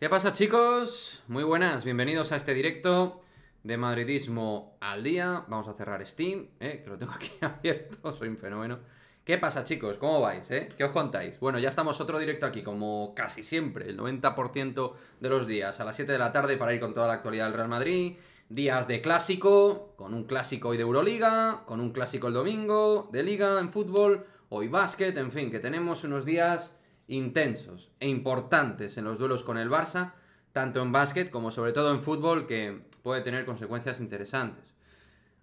¿Qué pasa chicos? Muy buenas, bienvenidos a este directo de Madridismo al día. Vamos a cerrar Steam, eh, que lo tengo aquí abierto, soy un fenómeno. ¿Qué pasa chicos? ¿Cómo vais? Eh? ¿Qué os contáis? Bueno, ya estamos otro directo aquí, como casi siempre, el 90% de los días, a las 7 de la tarde para ir con toda la actualidad del Real Madrid. Días de clásico, con un clásico hoy de Euroliga, con un clásico el domingo, de liga en fútbol, hoy básquet, en fin, que tenemos unos días intensos e importantes en los duelos con el Barça, tanto en básquet como sobre todo en fútbol, que puede tener consecuencias interesantes.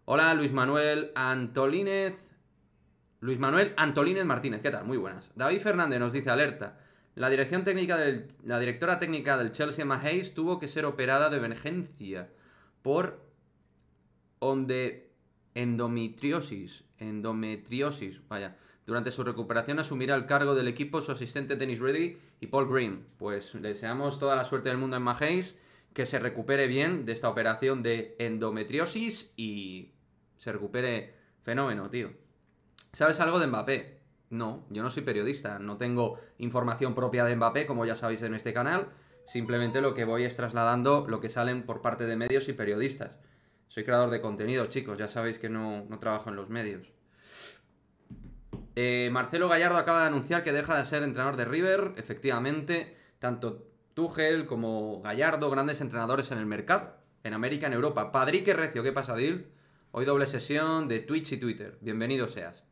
Hola Luis Manuel Antolínez. Luis Manuel Antolínez Martínez, ¿qué tal? Muy buenas. David Fernández nos dice alerta. La, dirección técnica la directora técnica del Chelsea Maheis tuvo que ser operada de emergencia por endometriosis, endometriosis, vaya, durante su recuperación asumirá el cargo del equipo su asistente Dennis Reddy y Paul Green. Pues le deseamos toda la suerte del mundo en Mahéis, que se recupere bien de esta operación de endometriosis y se recupere fenómeno, tío. ¿Sabes algo de Mbappé? No, yo no soy periodista, no tengo información propia de Mbappé, como ya sabéis en este canal. Simplemente lo que voy es trasladando lo que salen por parte de medios y periodistas. Soy creador de contenido, chicos, ya sabéis que no, no trabajo en los medios. Eh, Marcelo Gallardo acaba de anunciar que deja de ser entrenador de River. Efectivamente, tanto Tuchel como Gallardo, grandes entrenadores en el mercado, en América, en Europa. Padrique Recio, ¿qué pasa, Dil? Hoy doble sesión de Twitch y Twitter. Bienvenido seas.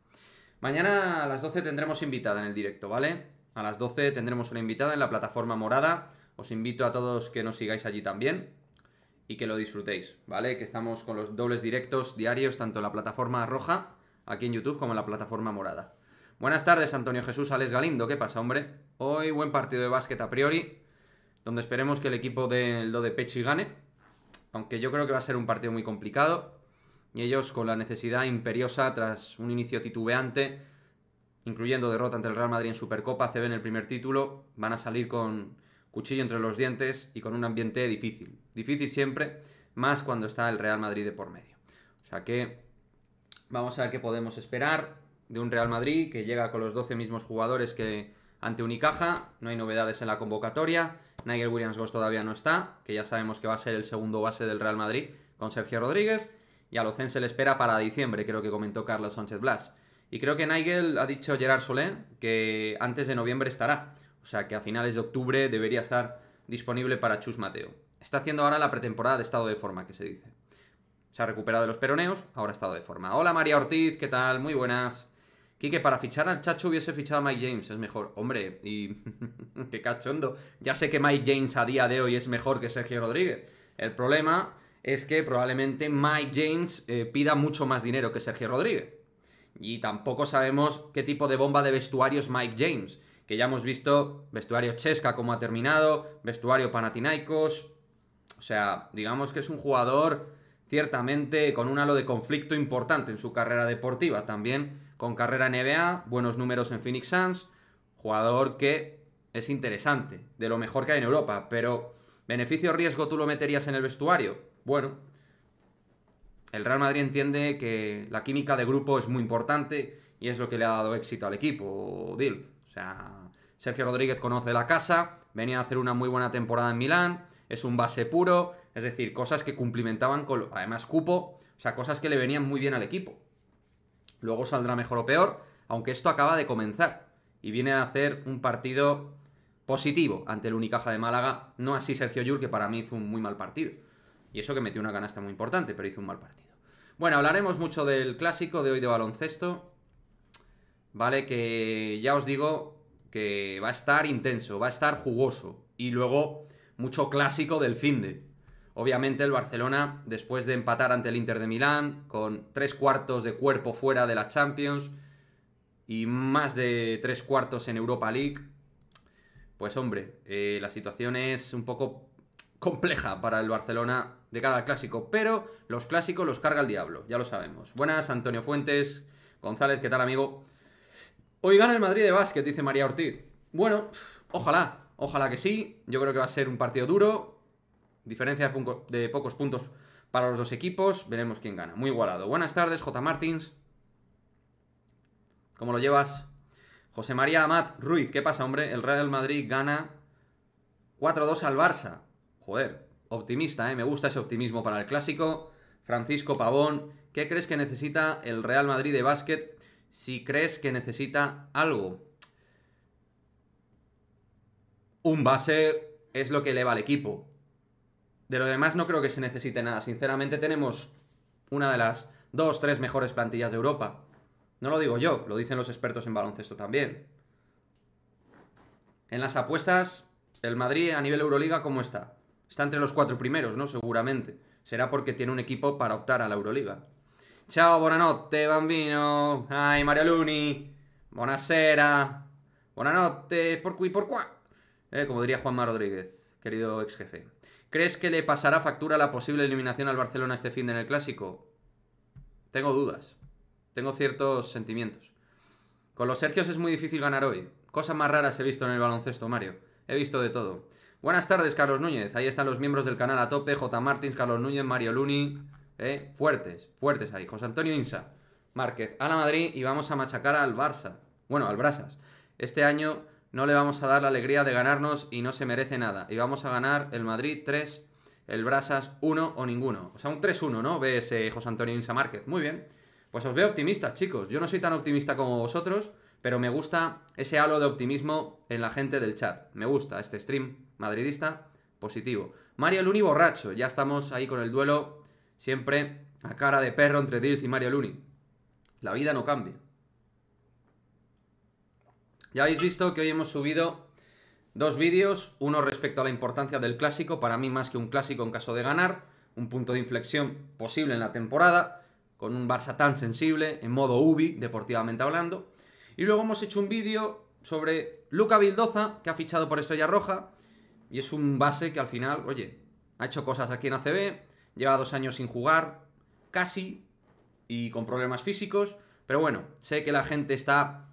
Mañana a las 12 tendremos invitada en el directo, ¿vale? A las 12 tendremos una invitada en la plataforma morada. Os invito a todos que nos sigáis allí también y que lo disfrutéis, ¿vale? Que estamos con los dobles directos diarios, tanto en la plataforma roja aquí en YouTube como en la plataforma morada. Buenas tardes, Antonio Jesús Alex Galindo. ¿Qué pasa, hombre? Hoy buen partido de básquet a priori, donde esperemos que el equipo del lo de Pechi gane. Aunque yo creo que va a ser un partido muy complicado. Y ellos con la necesidad imperiosa tras un inicio titubeante, incluyendo derrota ante el Real Madrid en Supercopa, CB en el primer título, van a salir con cuchillo entre los dientes y con un ambiente difícil. Difícil siempre, más cuando está el Real Madrid de por medio. O sea que Vamos a ver qué podemos esperar de un Real Madrid que llega con los 12 mismos jugadores que ante Unicaja. No hay novedades en la convocatoria. Nigel Williams Goss todavía no está, que ya sabemos que va a ser el segundo base del Real Madrid con Sergio Rodríguez. Y a se le espera para diciembre, creo que comentó Carlos Sánchez Blas. Y creo que Nigel ha dicho Gerard Solé que antes de noviembre estará. O sea que a finales de octubre debería estar disponible para Chus Mateo. Está haciendo ahora la pretemporada de estado de forma, que se dice. Se ha recuperado de los peroneos, ahora ha estado de forma. Hola María Ortiz, ¿qué tal? Muy buenas. Quique, para fichar al Chacho hubiese fichado a Mike James, es mejor. Hombre, y qué cachondo. Ya sé que Mike James a día de hoy es mejor que Sergio Rodríguez. El problema es que probablemente Mike James eh, pida mucho más dinero que Sergio Rodríguez. Y tampoco sabemos qué tipo de bomba de vestuario es Mike James, que ya hemos visto vestuario Chesca como ha terminado, vestuario Panathinaikos. O sea, digamos que es un jugador ciertamente con un halo de conflicto importante en su carrera deportiva. También con carrera NBA, buenos números en Phoenix Suns, jugador que es interesante, de lo mejor que hay en Europa, pero beneficio-riesgo tú lo meterías en el vestuario. Bueno, el Real Madrid entiende que la química de grupo es muy importante y es lo que le ha dado éxito al equipo, Dil O sea, Sergio Rodríguez conoce la casa, venía a hacer una muy buena temporada en Milán, es un base puro, es decir, cosas que cumplimentaban con... Además, cupo, o sea, cosas que le venían muy bien al equipo. Luego saldrá mejor o peor, aunque esto acaba de comenzar y viene a hacer un partido positivo ante el Unicaja de Málaga. No así Sergio Yur, que para mí hizo un muy mal partido. Y eso que metió una canasta muy importante, pero hizo un mal partido. Bueno, hablaremos mucho del clásico de hoy de baloncesto. Vale, que ya os digo que va a estar intenso, va a estar jugoso. Y luego mucho clásico del fin de. Obviamente el Barcelona, después de empatar ante el Inter de Milán, con tres cuartos de cuerpo fuera de la Champions y más de tres cuartos en Europa League, pues hombre, eh, la situación es un poco compleja para el Barcelona de cara al clásico, pero los clásicos los carga el diablo, ya lo sabemos. Buenas, Antonio Fuentes, González, ¿qué tal amigo? Hoy gana el Madrid de básquet, dice María Ortiz. Bueno, ojalá, Ojalá que sí. Yo creo que va a ser un partido duro. Diferencia de pocos puntos para los dos equipos. Veremos quién gana. Muy igualado. Buenas tardes, J. Martins. ¿Cómo lo llevas? José María Amat Ruiz. ¿Qué pasa, hombre? El Real Madrid gana 4-2 al Barça. Joder, optimista, ¿eh? Me gusta ese optimismo para el clásico. Francisco Pavón. ¿Qué crees que necesita el Real Madrid de básquet? Si crees que necesita algo un base es lo que eleva al equipo. De lo demás no creo que se necesite nada. Sinceramente tenemos una de las dos, tres mejores plantillas de Europa. No lo digo yo, lo dicen los expertos en baloncesto también. En las apuestas, el Madrid a nivel Euroliga, ¿cómo está? Está entre los cuatro primeros, ¿no? Seguramente. Será porque tiene un equipo para optar a la Euroliga. chao buonanotte, bambino. Ay, Mario Luni. Buonasera. Buonanotte, por qui, por qua. Eh, como diría Juanma Rodríguez, querido ex jefe. ¿Crees que le pasará factura la posible eliminación al Barcelona este fin de en el clásico? Tengo dudas. Tengo ciertos sentimientos. Con los Sergios es muy difícil ganar hoy. Cosas más raras he visto en el baloncesto, Mario. He visto de todo. Buenas tardes, Carlos Núñez. Ahí están los miembros del canal a tope. J. Martins, Carlos Núñez, Mario Luni. Eh, fuertes, fuertes ahí. José Antonio Insa. Márquez a la Madrid y vamos a machacar al Barça. Bueno, al Brasas. Este año no le vamos a dar la alegría de ganarnos y no se merece nada. Y vamos a ganar el Madrid 3, el Brasas 1 o ninguno. O sea, un 3-1, ¿no? Ves José Antonio Insa Márquez. Muy bien. Pues os veo optimistas, chicos. Yo no soy tan optimista como vosotros, pero me gusta ese halo de optimismo en la gente del chat. Me gusta este stream madridista positivo. Mario Luni borracho. Ya estamos ahí con el duelo siempre a cara de perro entre Dilz y Mario Luni. La vida no cambia. Ya habéis visto que hoy hemos subido dos vídeos, uno respecto a la importancia del clásico, para mí más que un clásico en caso de ganar, un punto de inflexión posible en la temporada, con un Barça tan sensible, en modo UBI, deportivamente hablando. Y luego hemos hecho un vídeo sobre Luca Vildoza, que ha fichado por Estrella Roja, y es un base que al final, oye, ha hecho cosas aquí en ACB, lleva dos años sin jugar, casi, y con problemas físicos, pero bueno, sé que la gente está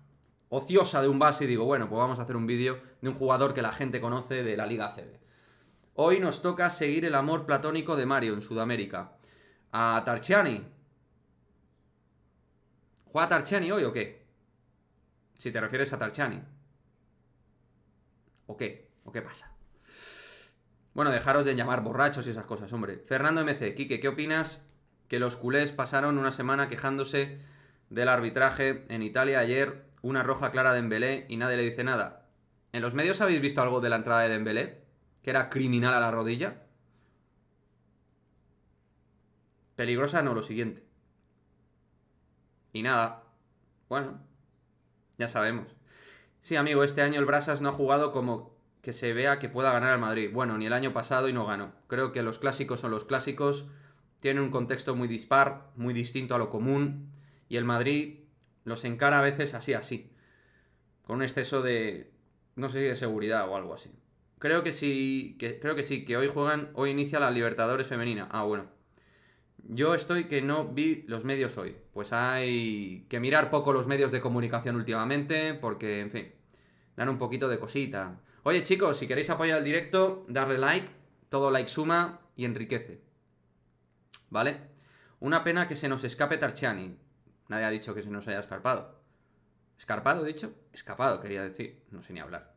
ociosa de un base y digo, bueno, pues vamos a hacer un vídeo de un jugador que la gente conoce de la Liga CB. Hoy nos toca seguir el amor platónico de Mario en Sudamérica. A Tarciani? ¿Juega Tarciani hoy o qué? Si te refieres a Tarciani. ¿O qué? ¿O qué pasa? Bueno, dejaros de llamar borrachos y esas cosas, hombre. Fernando MC, Quique, ¿qué opinas que los culés pasaron una semana quejándose del arbitraje en Italia ayer una roja clara de Dembélé y nadie le dice nada. ¿En los medios habéis visto algo de la entrada de Dembélé? Que era criminal a la rodilla. Peligrosa no, lo siguiente. Y nada. Bueno, ya sabemos. Sí, amigo, este año el Brasas no ha jugado como que se vea que pueda ganar al Madrid. Bueno, ni el año pasado y no ganó. Creo que los clásicos son los clásicos. Tienen un contexto muy dispar, muy distinto a lo común. Y el Madrid los encara a veces así, así, con un exceso de, no sé si de seguridad o algo así. Creo que sí, que, creo que sí, que hoy juegan, hoy inicia la Libertadores femenina. Ah, bueno. Yo estoy que no vi los medios hoy. Pues hay que mirar poco los medios de comunicación últimamente, porque, en fin, dan un poquito de cosita. Oye, chicos, si queréis apoyar el directo, darle like, todo like suma y enriquece. ¿Vale? Una pena que se nos escape Tarciani. Nadie ha dicho que se nos haya escarpado. Escarpado, dicho, escapado, quería decir. No sé ni hablar.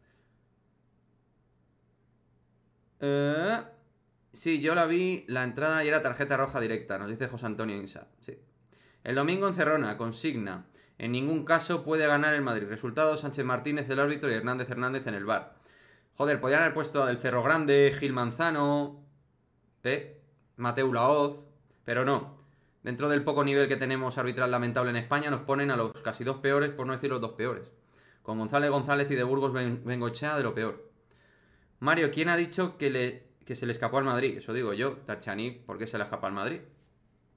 Eh, sí, yo la vi, la entrada y era tarjeta roja directa, nos dice José Antonio Insa. Sí. El domingo en Cerrona, consigna. En ningún caso puede ganar el Madrid. Resultado, Sánchez Martínez el árbitro y Hernández Hernández en el bar. Joder, podían haber puesto a Del Cerro Grande, Gil Manzano, ¿eh? Mateu Laoz, pero no. Dentro del poco nivel que tenemos arbitral lamentable en España, nos ponen a los casi dos peores, por no decir los dos peores. Con González González y de Burgos Bengochea de lo peor. Mario, ¿quién ha dicho que, le, se le escapó al Madrid? Eso digo yo, Tarchani, ¿por qué se le escapa al Madrid?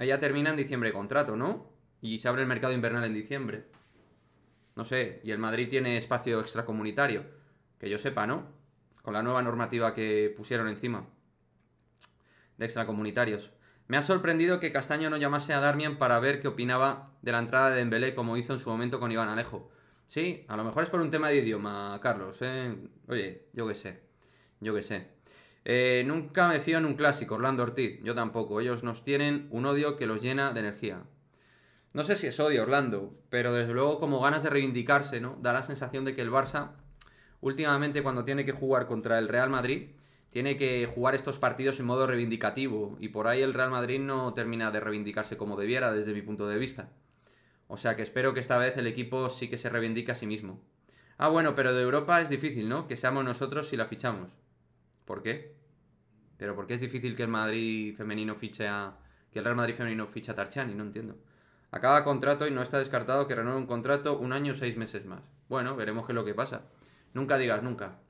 Ella termina en diciembre contrato, ¿no? Y se abre el mercado invernal en diciembre. No sé, y el Madrid tiene espacio extracomunitario. Que yo sepa, ¿no? Con la nueva normativa que pusieron encima. De extracomunitarios. Me ha sorprendido que Castaño no llamase a Darmian para ver qué opinaba de la entrada de Dembélé como hizo en su momento con Iván Alejo. Sí, a lo mejor es por un tema de idioma, Carlos. ¿eh? Oye, yo qué sé. Yo qué sé. Eh, nunca me fío en un clásico, Orlando Ortiz. Yo tampoco. Ellos nos tienen un odio que los llena de energía. No sé si es odio, Orlando, pero desde luego como ganas de reivindicarse, ¿no? Da la sensación de que el Barça, últimamente cuando tiene que jugar contra el Real Madrid, tiene que jugar estos partidos en modo reivindicativo y por ahí el Real Madrid no termina de reivindicarse como debiera desde mi punto de vista. O sea que espero que esta vez el equipo sí que se reivindique a sí mismo. Ah, bueno, pero de Europa es difícil, ¿no? Que seamos nosotros si la fichamos. ¿Por qué? Pero ¿por qué es difícil que el Madrid femenino fiche a... que el Real Madrid femenino fiche a Tarchani? No entiendo. Acaba contrato y no está descartado que renueve un contrato un año o seis meses más. Bueno, veremos qué es lo que pasa. Nunca digas nunca.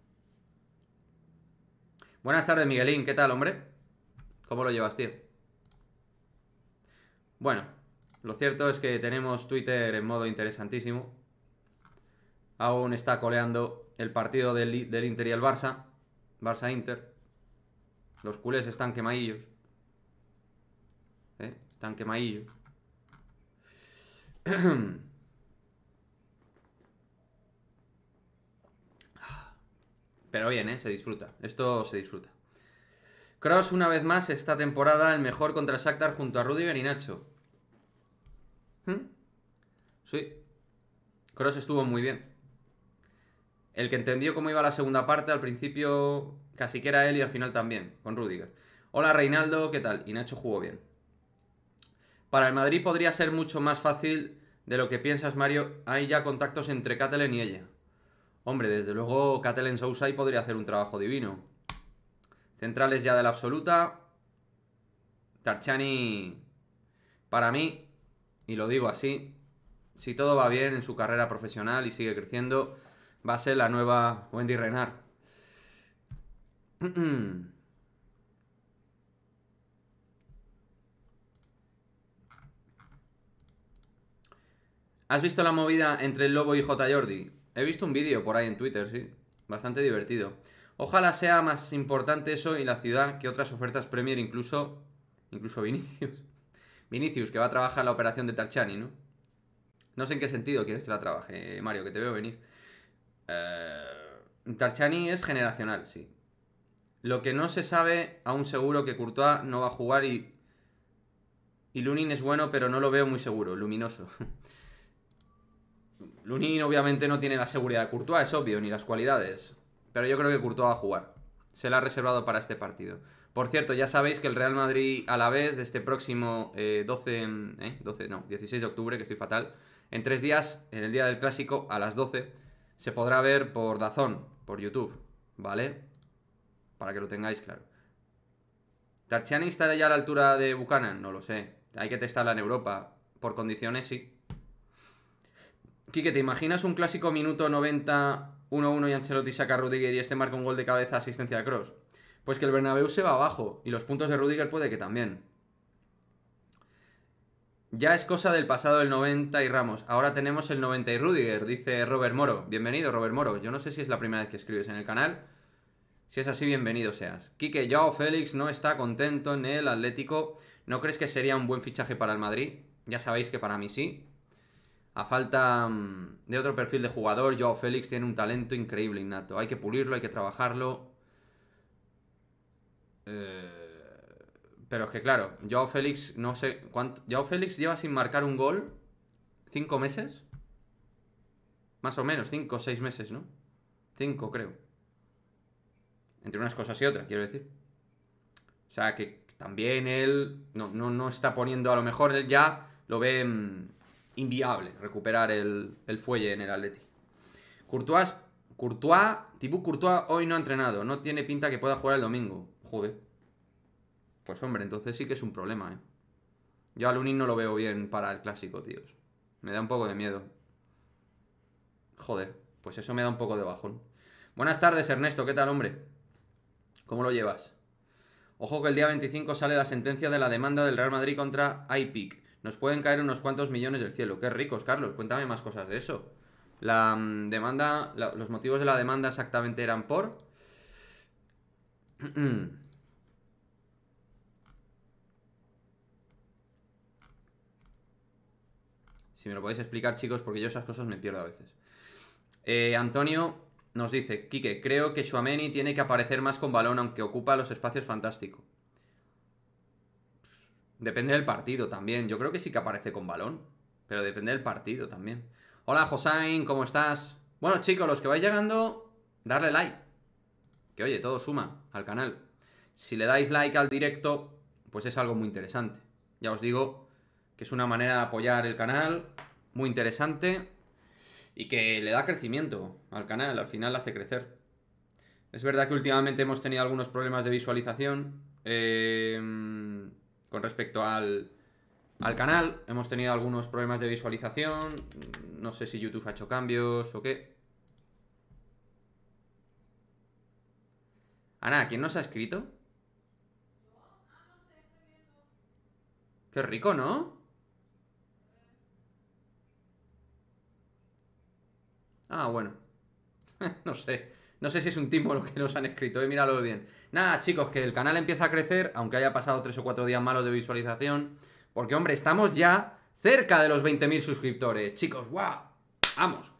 Buenas tardes, Miguelín. ¿Qué tal, hombre? ¿Cómo lo llevas, tío? Bueno, lo cierto es que tenemos Twitter en modo interesantísimo. Aún está coleando el partido del, Inter y el Barça. Barça-Inter. Los culés están quemadillos. ¿Eh? Están quemadillos. Pero bien, ¿eh? se disfruta. Esto se disfruta. Cross, una vez más, esta temporada el mejor contra Shakhtar junto a Rudiger y Nacho. ¿Mm? Sí. Cross estuvo muy bien. El que entendió cómo iba la segunda parte, al principio casi que era él y al final también, con Rudiger. Hola Reinaldo, ¿qué tal? Y Nacho jugó bien. Para el Madrid podría ser mucho más fácil de lo que piensas, Mario. Hay ya contactos entre Catalan y ella. Hombre, desde luego en Sousay podría hacer un trabajo divino. Centrales ya de la absoluta. Tarchani, para mí, y lo digo así, si todo va bien en su carrera profesional y sigue creciendo, va a ser la nueva Wendy Renard. ¿Has visto la movida entre el Lobo y J. Jordi? He visto un vídeo por ahí en Twitter, sí. Bastante divertido. Ojalá sea más importante eso y la ciudad que otras ofertas Premier, incluso. Incluso Vinicius. Vinicius, que va a trabajar la operación de Tarchani, ¿no? No sé en qué sentido quieres que la trabaje, Mario, que te veo venir. Eh, Tarchani es generacional, sí. Lo que no se sabe, aún seguro que Courtois no va a jugar y. Y Lunin es bueno, pero no lo veo muy seguro, luminoso. Lunin obviamente no tiene la seguridad de Courtois, es obvio, ni las cualidades. Pero yo creo que Courtois va a jugar. Se la ha reservado para este partido. Por cierto, ya sabéis que el Real Madrid a la vez de este próximo 12, eh, 16 eh, de octubre, que estoy fatal, en tres días, en el día del clásico, a las 12, se podrá ver por Dazón, por YouTube, ¿vale? Para que lo tengáis claro. ¿Tarchiani estará ya a la altura de Buchanan? No lo sé. Hay que testarla en Europa. Por condiciones, sí. Quique, ¿te imaginas un clásico minuto 90, 1-1 y Ancelotti saca a Rudiger y este marca un gol de cabeza asistencia de Cross? Pues que el Bernabéu se va abajo y los puntos de Rudiger puede que también. Ya es cosa del pasado del 90 y Ramos. Ahora tenemos el 90 y Rudiger, dice Robert Moro. Bienvenido, Robert Moro. Yo no sé si es la primera vez que escribes en el canal. Si es así, bienvenido seas. Quique, Joao Félix no está contento en el Atlético. ¿No crees que sería un buen fichaje para el Madrid? Ya sabéis que para mí sí a falta mm, de otro perfil de jugador, Joao Félix tiene un talento increíble innato. Hay que pulirlo, hay que trabajarlo. Eh, pero es que claro, Joao Félix no sé cuánto. Joao Félix lleva sin marcar un gol cinco meses, más o menos cinco o seis meses, ¿no? Cinco creo. Entre unas cosas y otras, quiero decir. O sea que también él no, no, no está poniendo a lo mejor él ya lo ve mm, inviable recuperar el, fuelle en el Atleti. Courtois, Courtois, Tipo Courtois hoy no ha entrenado, no tiene pinta que pueda jugar el domingo. Joder. Pues hombre, entonces sí que es un problema, ¿eh? Yo al no lo veo bien para el clásico, tíos. Me da un poco de miedo. Joder, pues eso me da un poco de bajón. Buenas tardes, Ernesto, ¿qué tal, hombre? ¿Cómo lo llevas? Ojo que el día 25 sale la sentencia de la demanda del Real Madrid contra IPIC. Nos pueden caer unos cuantos millones del cielo. Qué ricos, Carlos. Cuéntame más cosas de eso. La mm, demanda, los motivos de la demanda exactamente eran por... si me lo podéis explicar, chicos, porque yo esas cosas me pierdo a veces. Eh, Antonio nos dice, Quique, creo que y tiene que aparecer más con balón, aunque ocupa los espacios fantásticos. Depende del partido también. Yo creo que sí que aparece con balón, pero depende del partido también. Hola, Josain, ¿cómo estás? Bueno, chicos, los que vais llegando, darle like. Que oye, todo suma al canal. Si le dais like al directo, pues es algo muy interesante. Ya os digo que es una manera de apoyar el canal, muy interesante y que le da crecimiento al canal, al final hace crecer. Es verdad que últimamente hemos tenido algunos problemas de visualización. Eh con respecto al, al canal. Hemos tenido algunos problemas de visualización. No sé si YouTube ha hecho cambios o qué. Ana, ¿quién nos ha escrito? Qué rico, ¿no? Ah, bueno. no sé. No sé si es un timo lo que nos han escrito, eh, míralo bien. Nada, chicos, que el canal empieza a crecer, aunque haya pasado tres o cuatro días malos de visualización. Porque, hombre, estamos ya cerca de los 20.000 suscriptores. Chicos, ¡guau! ¡Vamos!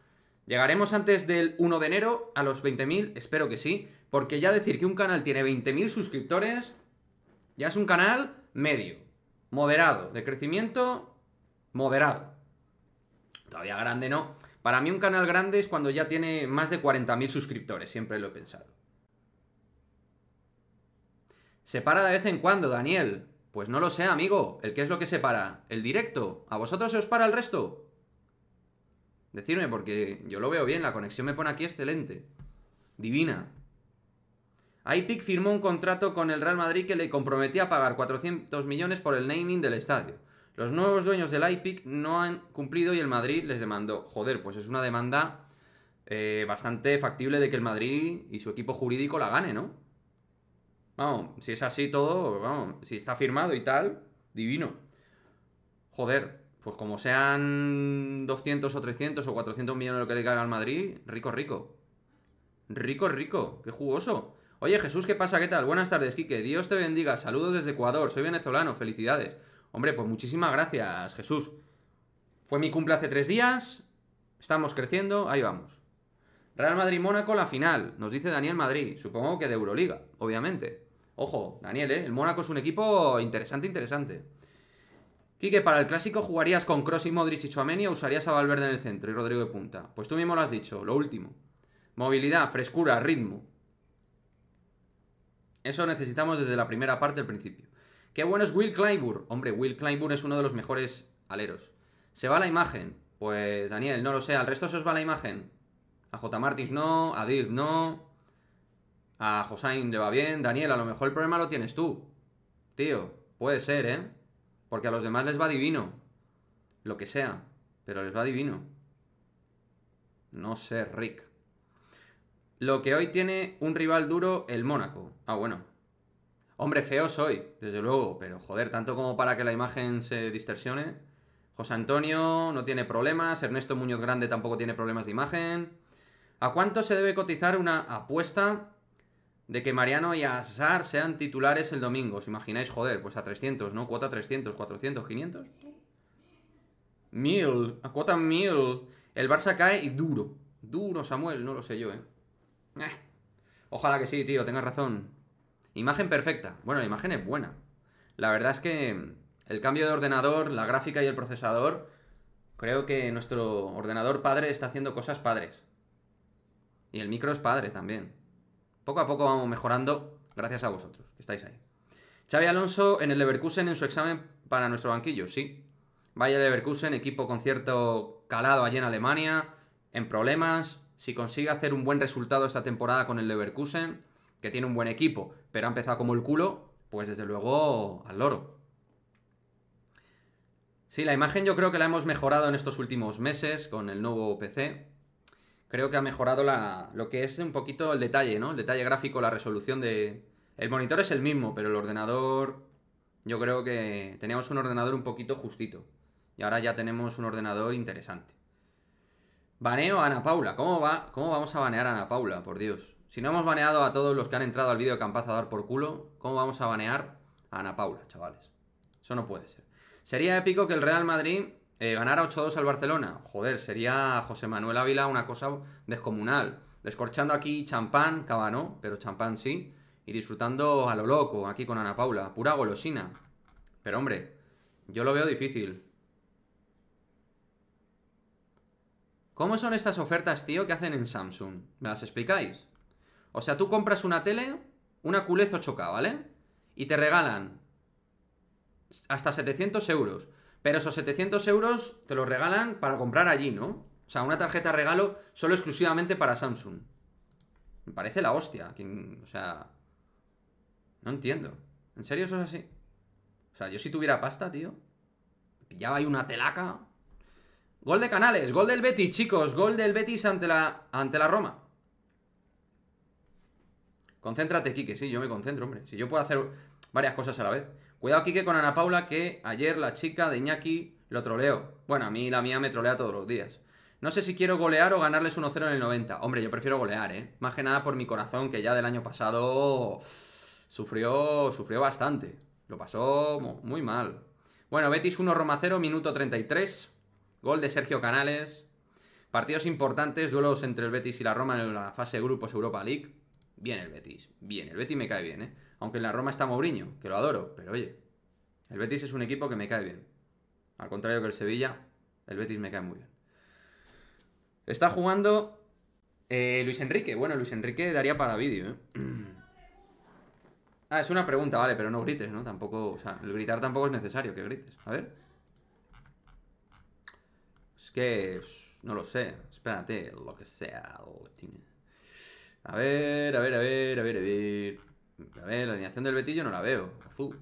¿Llegaremos antes del 1 de enero a los 20.000? Espero que sí. Porque ya decir que un canal tiene 20.000 suscriptores, ya es un canal medio, moderado, de crecimiento moderado. Todavía grande no, para mí un canal grande es cuando ya tiene más de 40.000 suscriptores, siempre lo he pensado. ¿Se para de vez en cuando, Daniel? Pues no lo sé, amigo. ¿El qué es lo que se para? ¿El directo? ¿A vosotros se os para el resto? Decidme, porque yo lo veo bien, la conexión me pone aquí excelente. Divina. IPIC firmó un contrato con el Real Madrid que le comprometía a pagar 400 millones por el naming del estadio. Los nuevos dueños del IPIC no han cumplido y el Madrid les demandó. Joder, pues es una demanda eh, bastante factible de que el Madrid y su equipo jurídico la gane, ¿no? Vamos, si es así todo, vamos, si está firmado y tal, divino. Joder, pues como sean 200 o 300 o 400 millones lo que le caiga al Madrid, rico, rico. Rico, rico, qué jugoso. Oye Jesús, ¿qué pasa? ¿Qué tal? Buenas tardes, Quique. Dios te bendiga. Saludos desde Ecuador. Soy venezolano. Felicidades. Hombre, pues muchísimas gracias, Jesús. Fue mi cumple hace tres días. Estamos creciendo, ahí vamos. Real Madrid-Mónaco, la final, nos dice Daniel Madrid. Supongo que de Euroliga, obviamente. Ojo, Daniel, ¿eh? el Mónaco es un equipo interesante, interesante. Quique, para el clásico jugarías con Cross y Modric y Chuameni o usarías a Valverde en el centro y Rodrigo de punta. Pues tú mismo lo has dicho, lo último. Movilidad, frescura, ritmo. Eso necesitamos desde la primera parte al principio. Qué bueno es Will Clyburn. Hombre, Will Clyburn es uno de los mejores aleros. ¿Se va la imagen? Pues, Daniel, no lo sé. ¿Al resto se os va la imagen? A J. Martins no, a Dirk no, a Josain le va bien. Daniel, a lo mejor el problema lo tienes tú. Tío, puede ser, ¿eh? Porque a los demás les va divino. Lo que sea, pero les va divino. No sé, Rick. Lo que hoy tiene un rival duro, el Mónaco. Ah, bueno. Hombre, feo soy, desde luego, pero joder, tanto como para que la imagen se distorsione. José Antonio no tiene problemas, Ernesto Muñoz Grande tampoco tiene problemas de imagen. ¿A cuánto se debe cotizar una apuesta de que Mariano y Azar sean titulares el domingo? ¿Os imagináis, joder? Pues a 300, ¿no? Cuota 300, 400, 500. Mil, a cuota mil. El Barça cae y duro. Duro, Samuel, no lo sé yo, ¿eh? eh. Ojalá que sí, tío, tengas razón. Imagen perfecta. Bueno, la imagen es buena. La verdad es que el cambio de ordenador, la gráfica y el procesador, creo que nuestro ordenador padre está haciendo cosas padres. Y el micro es padre también. Poco a poco vamos mejorando gracias a vosotros, que estáis ahí. Xavi Alonso en el Leverkusen en su examen para nuestro banquillo, sí. Vaya Leverkusen, equipo con cierto calado allí en Alemania, en problemas. Si consigue hacer un buen resultado esta temporada con el Leverkusen, que tiene un buen equipo, pero ha empezado como el culo, pues desde luego al loro. Sí, la imagen yo creo que la hemos mejorado en estos últimos meses con el nuevo PC. Creo que ha mejorado la, lo que es un poquito el detalle, ¿no? El detalle gráfico, la resolución de... El monitor es el mismo, pero el ordenador... Yo creo que teníamos un ordenador un poquito justito. Y ahora ya tenemos un ordenador interesante. Baneo a Ana Paula. ¿Cómo, va? ¿Cómo vamos a banear a Ana Paula? Por Dios. Si no hemos baneado a todos los que han entrado al vídeo de Campazo a dar por culo, ¿cómo vamos a banear a Ana Paula, chavales? Eso no puede ser. Sería épico que el Real Madrid eh, ganara 8-2 al Barcelona. Joder, sería José Manuel Ávila una cosa descomunal. Descorchando aquí champán, cabano, pero champán sí. Y disfrutando a lo loco aquí con Ana Paula. Pura golosina. Pero hombre, yo lo veo difícil. ¿Cómo son estas ofertas, tío, que hacen en Samsung? ¿Me las explicáis? O sea, tú compras una tele, una culezo 8K, ¿vale? Y te regalan hasta 700 euros. Pero esos 700 euros te los regalan para comprar allí, ¿no? O sea, una tarjeta regalo solo exclusivamente para Samsung. Me parece la hostia. o sea... No entiendo. ¿En serio eso es así? O sea, yo si tuviera pasta, tío. Pillaba ahí una telaca. Gol de Canales, gol del Betis, chicos. Gol del Betis ante la, ante la Roma. Concéntrate, Quique. Sí, yo me concentro, hombre. Si yo puedo hacer varias cosas a la vez. Cuidado, Quique, con Ana Paula, que ayer la chica de Iñaki lo troleó. Bueno, a mí la mía me trolea todos los días. No sé si quiero golear o ganarles 1-0 en el 90. Hombre, yo prefiero golear, ¿eh? Más que nada por mi corazón, que ya del año pasado sufrió, sufrió bastante. Lo pasó muy mal. Bueno, Betis 1, Roma 0, minuto 33. Gol de Sergio Canales. Partidos importantes, duelos entre el Betis y la Roma en la fase de grupos Europa League. Bien el Betis, bien. El Betis me cae bien, ¿eh? Aunque en la Roma está Mourinho, que lo adoro, pero oye, el Betis es un equipo que me cae bien. Al contrario que el Sevilla, el Betis me cae muy bien. Está jugando eh, Luis Enrique. Bueno, Luis Enrique daría para vídeo, ¿eh? Ah, es una pregunta, vale, pero no grites, ¿no? Tampoco, o sea, el gritar tampoco es necesario que grites. A ver. Es que, no lo sé. Espérate, lo que sea, lo tiene. A ver, a ver, a ver, a ver, a ver. A ver, la alineación del Betillo no la veo. Azul.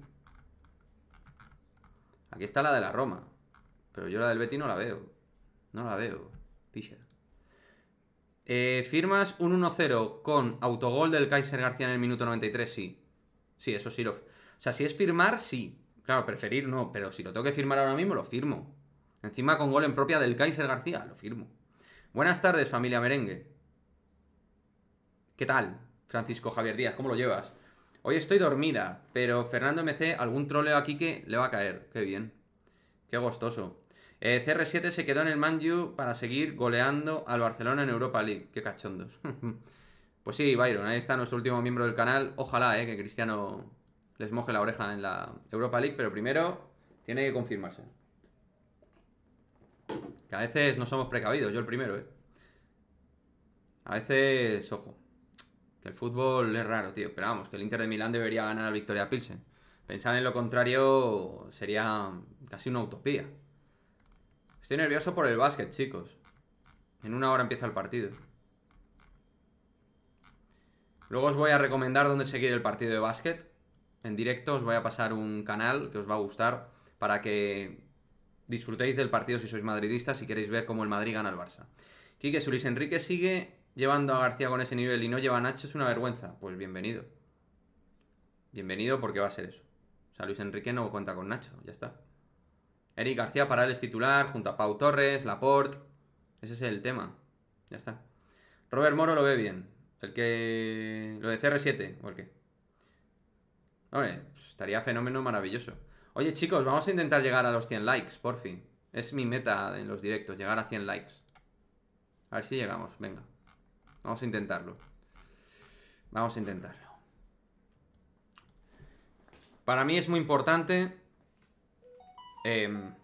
Aquí está la de la Roma. Pero yo la del Betty no la veo. No la veo. Picha. Eh, firmas un 1-0 con autogol del Kaiser García en el minuto 93, sí. Sí, eso sí lo... O sea, si es firmar, sí. Claro, preferir no, pero si lo tengo que firmar ahora mismo, lo firmo. Encima con gol en propia del Kaiser García, lo firmo. Buenas tardes, familia merengue. ¿Qué tal, Francisco Javier Díaz? ¿Cómo lo llevas? Hoy estoy dormida, pero Fernando MC, algún troleo aquí que le va a caer. Qué bien. Qué gustoso. Eh, CR7 se quedó en el Manju para seguir goleando al Barcelona en Europa League. Qué cachondos. pues sí, Byron, ahí está nuestro último miembro del canal. Ojalá, eh, que Cristiano les moje la oreja en la Europa League, pero primero tiene que confirmarse. Que a veces no somos precavidos, yo el primero, eh. A veces, ojo. El fútbol es raro, tío. Pero vamos, que el Inter de Milán debería ganar a Victoria Pilsen. Pensar en lo contrario sería casi una utopía. Estoy nervioso por el básquet, chicos. En una hora empieza el partido. Luego os voy a recomendar dónde seguir el partido de básquet. En directo os voy a pasar un canal que os va a gustar para que disfrutéis del partido si sois madridistas y queréis ver cómo el Madrid gana al Barça. Quique Solís Enrique sigue llevando a García con ese nivel y no lleva a Nacho es una vergüenza. Pues bienvenido. Bienvenido porque va a ser eso. O sea, Luis Enrique no cuenta con Nacho, ya está. Eric García para él es titular, junto a Pau Torres, Laporte. Ese es el tema. Ya está. Robert Moro lo ve bien. El que. Lo de CR7, ¿o el qué? Hombre, pues, estaría fenómeno maravilloso. Oye, chicos, vamos a intentar llegar a los 100 likes, por fin. Es mi meta en los directos, llegar a 100 likes. A ver si llegamos, venga. Vamos a intentarlo. Vamos a intentarlo. Para mí es muy importante... Em,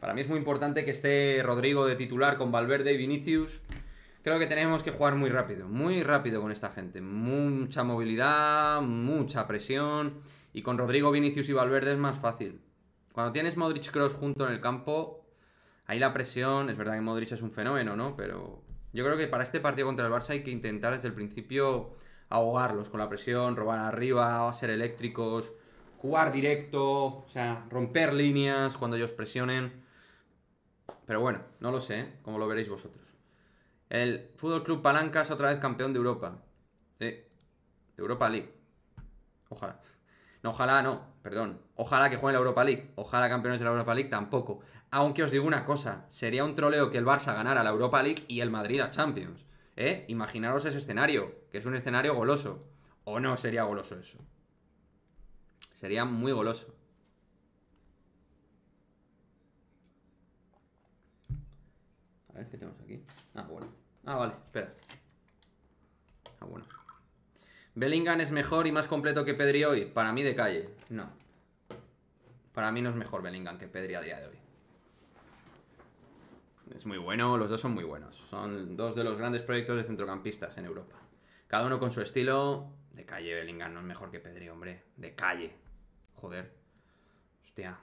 para mí es muy importante que esté Rodrigo de titular con Valverde y Vinicius. Creo que tenemos que jugar muy rápido, muy rápido con esta gente. Mucha movilidad, mucha presión. Y con Rodrigo, Vinicius y Valverde es más fácil. Cuando tienes Modric Cross junto en el campo, ahí la presión, es verdad que Modric es un fenómeno, ¿no? Pero yo creo que para este partido contra el Barça hay que intentar desde el principio ahogarlos con la presión, robar arriba, ser eléctricos, jugar directo, o sea, romper líneas cuando ellos presionen. Pero bueno, no lo sé, ¿eh? como lo veréis vosotros. El Fútbol Club Palancas otra vez campeón de Europa. Eh. de Europa League. Ojalá. No, ojalá no, perdón. Ojalá que juegue la Europa League. Ojalá campeones de la Europa League tampoco. Aunque os digo una cosa, sería un troleo que el Barça ganara la Europa League y el Madrid a Champions. ¿eh? Imaginaros ese escenario, que es un escenario goloso. O no sería goloso eso. Sería muy goloso. A ver qué tenemos aquí. Ah, bueno. Ah, vale, espera. Ah, bueno. Bellingham es mejor y más completo que Pedri hoy. Para mí de calle, no. Para mí no es mejor Bellingham que Pedri a día de hoy. Es muy bueno, los dos son muy buenos. Son dos de los grandes proyectos de centrocampistas en Europa. Cada uno con su estilo. De calle, Bellingham no es mejor que Pedri, hombre. De calle. Joder. Hostia.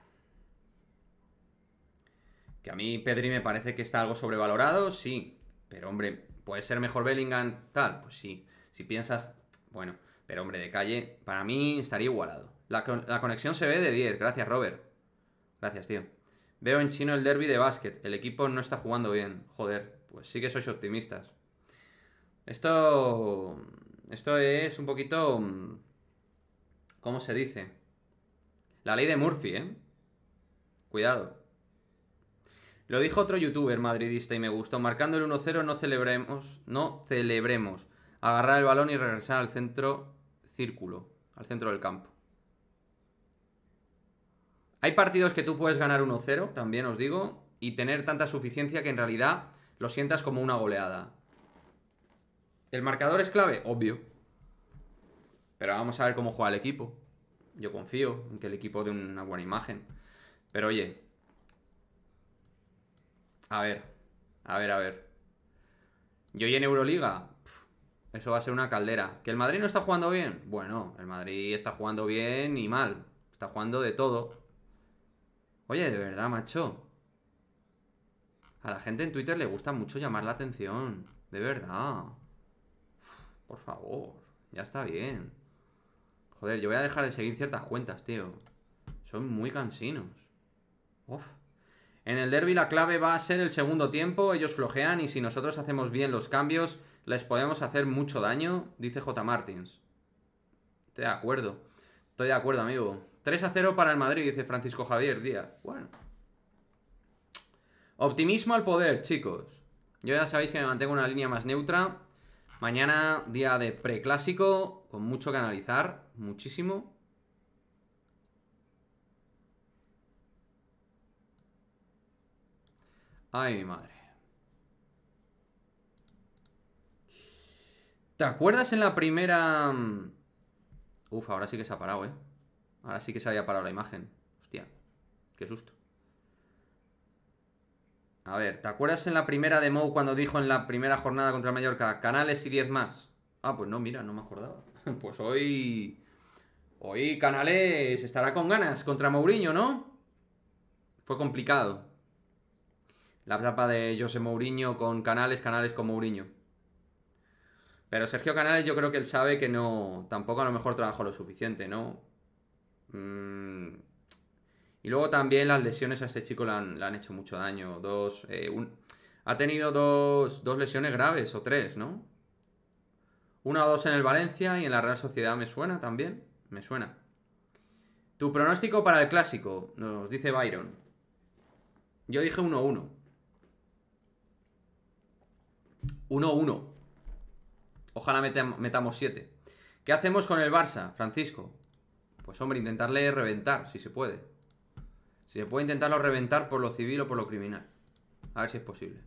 Que a mí Pedri me parece que está algo sobrevalorado, sí. Pero hombre, ¿puede ser mejor Bellingham tal? Pues sí. Si piensas bueno, pero hombre, de calle, para mí estaría igualado. La, conexión se ve de 10, gracias Robert. Gracias, tío. Veo en chino el derby de básquet. El equipo no está jugando bien. Joder, pues sí que sois optimistas. Esto. Esto es un poquito. Mm, ¿Cómo se dice? La ley de Murphy, ¿eh? Cuidado. Lo dijo otro youtuber madridista y me gustó. Marcando el 1-0 no celebremos. No celebremos agarrar el balón y regresar al centro círculo, al centro del campo. Hay partidos que tú puedes ganar 1-0, también os digo, y tener tanta suficiencia que en realidad lo sientas como una goleada. ¿El marcador es clave? Obvio. Pero vamos a ver cómo juega el equipo. Yo confío en que el equipo dé una buena imagen. Pero oye. A ver. A ver, a ver. Yo y en Euroliga. Eso va a ser una caldera. ¿Que el Madrid no está jugando bien? Bueno, el Madrid está jugando bien y mal. Está jugando de todo. Oye, de verdad, macho. A la gente en Twitter le gusta mucho llamar la atención. De verdad. por favor. Ya está bien. Joder, yo voy a dejar de seguir ciertas cuentas, tío. Son muy cansinos. Uf. En el derby la clave va a ser el segundo tiempo. Ellos flojean y si nosotros hacemos bien los cambios les podemos hacer mucho daño, dice J. Martins. Estoy de acuerdo. Estoy de acuerdo, amigo. 3 a 0 para el Madrid, dice Francisco Javier Díaz. Bueno. Optimismo al poder, chicos. Yo ya sabéis que me mantengo una línea más neutra. Mañana, día de preclásico, con mucho que analizar, muchísimo. Ay, mi madre. ¿Te acuerdas en la primera... Mm? Uf, ahora sí que se ha parado, ¿eh? Ahora sí que se había parado la imagen. Hostia, qué susto. A ver, ¿te acuerdas en la primera de Mou cuando dijo en la primera jornada contra Mallorca canales y 10 más? Ah, pues no, mira, no me acordaba. Pues hoy... Hoy Canales estará con ganas contra Mourinho, ¿no? Fue complicado. La tapa de José Mourinho con Canales, Canales con Mourinho. Pero Sergio Canales yo creo que él sabe que no, tampoco a lo mejor trabajó lo suficiente, ¿no? Mm. Y luego también las lesiones a este chico le han, hecho mucho daño. Dos, eh, ha tenido dos, dos lesiones graves o tres, ¿no? Una o dos en el Valencia y en la Real Sociedad me suena también. Me suena. Tu pronóstico para el clásico, nos dice Byron. Yo dije 1-1. 1-1. Ojalá metamos 7. ¿Qué hacemos con el Barça, Francisco? Pues hombre, intentarle reventar, si se puede. Si se puede intentarlo reventar por lo civil o por lo criminal. A ver si es posible.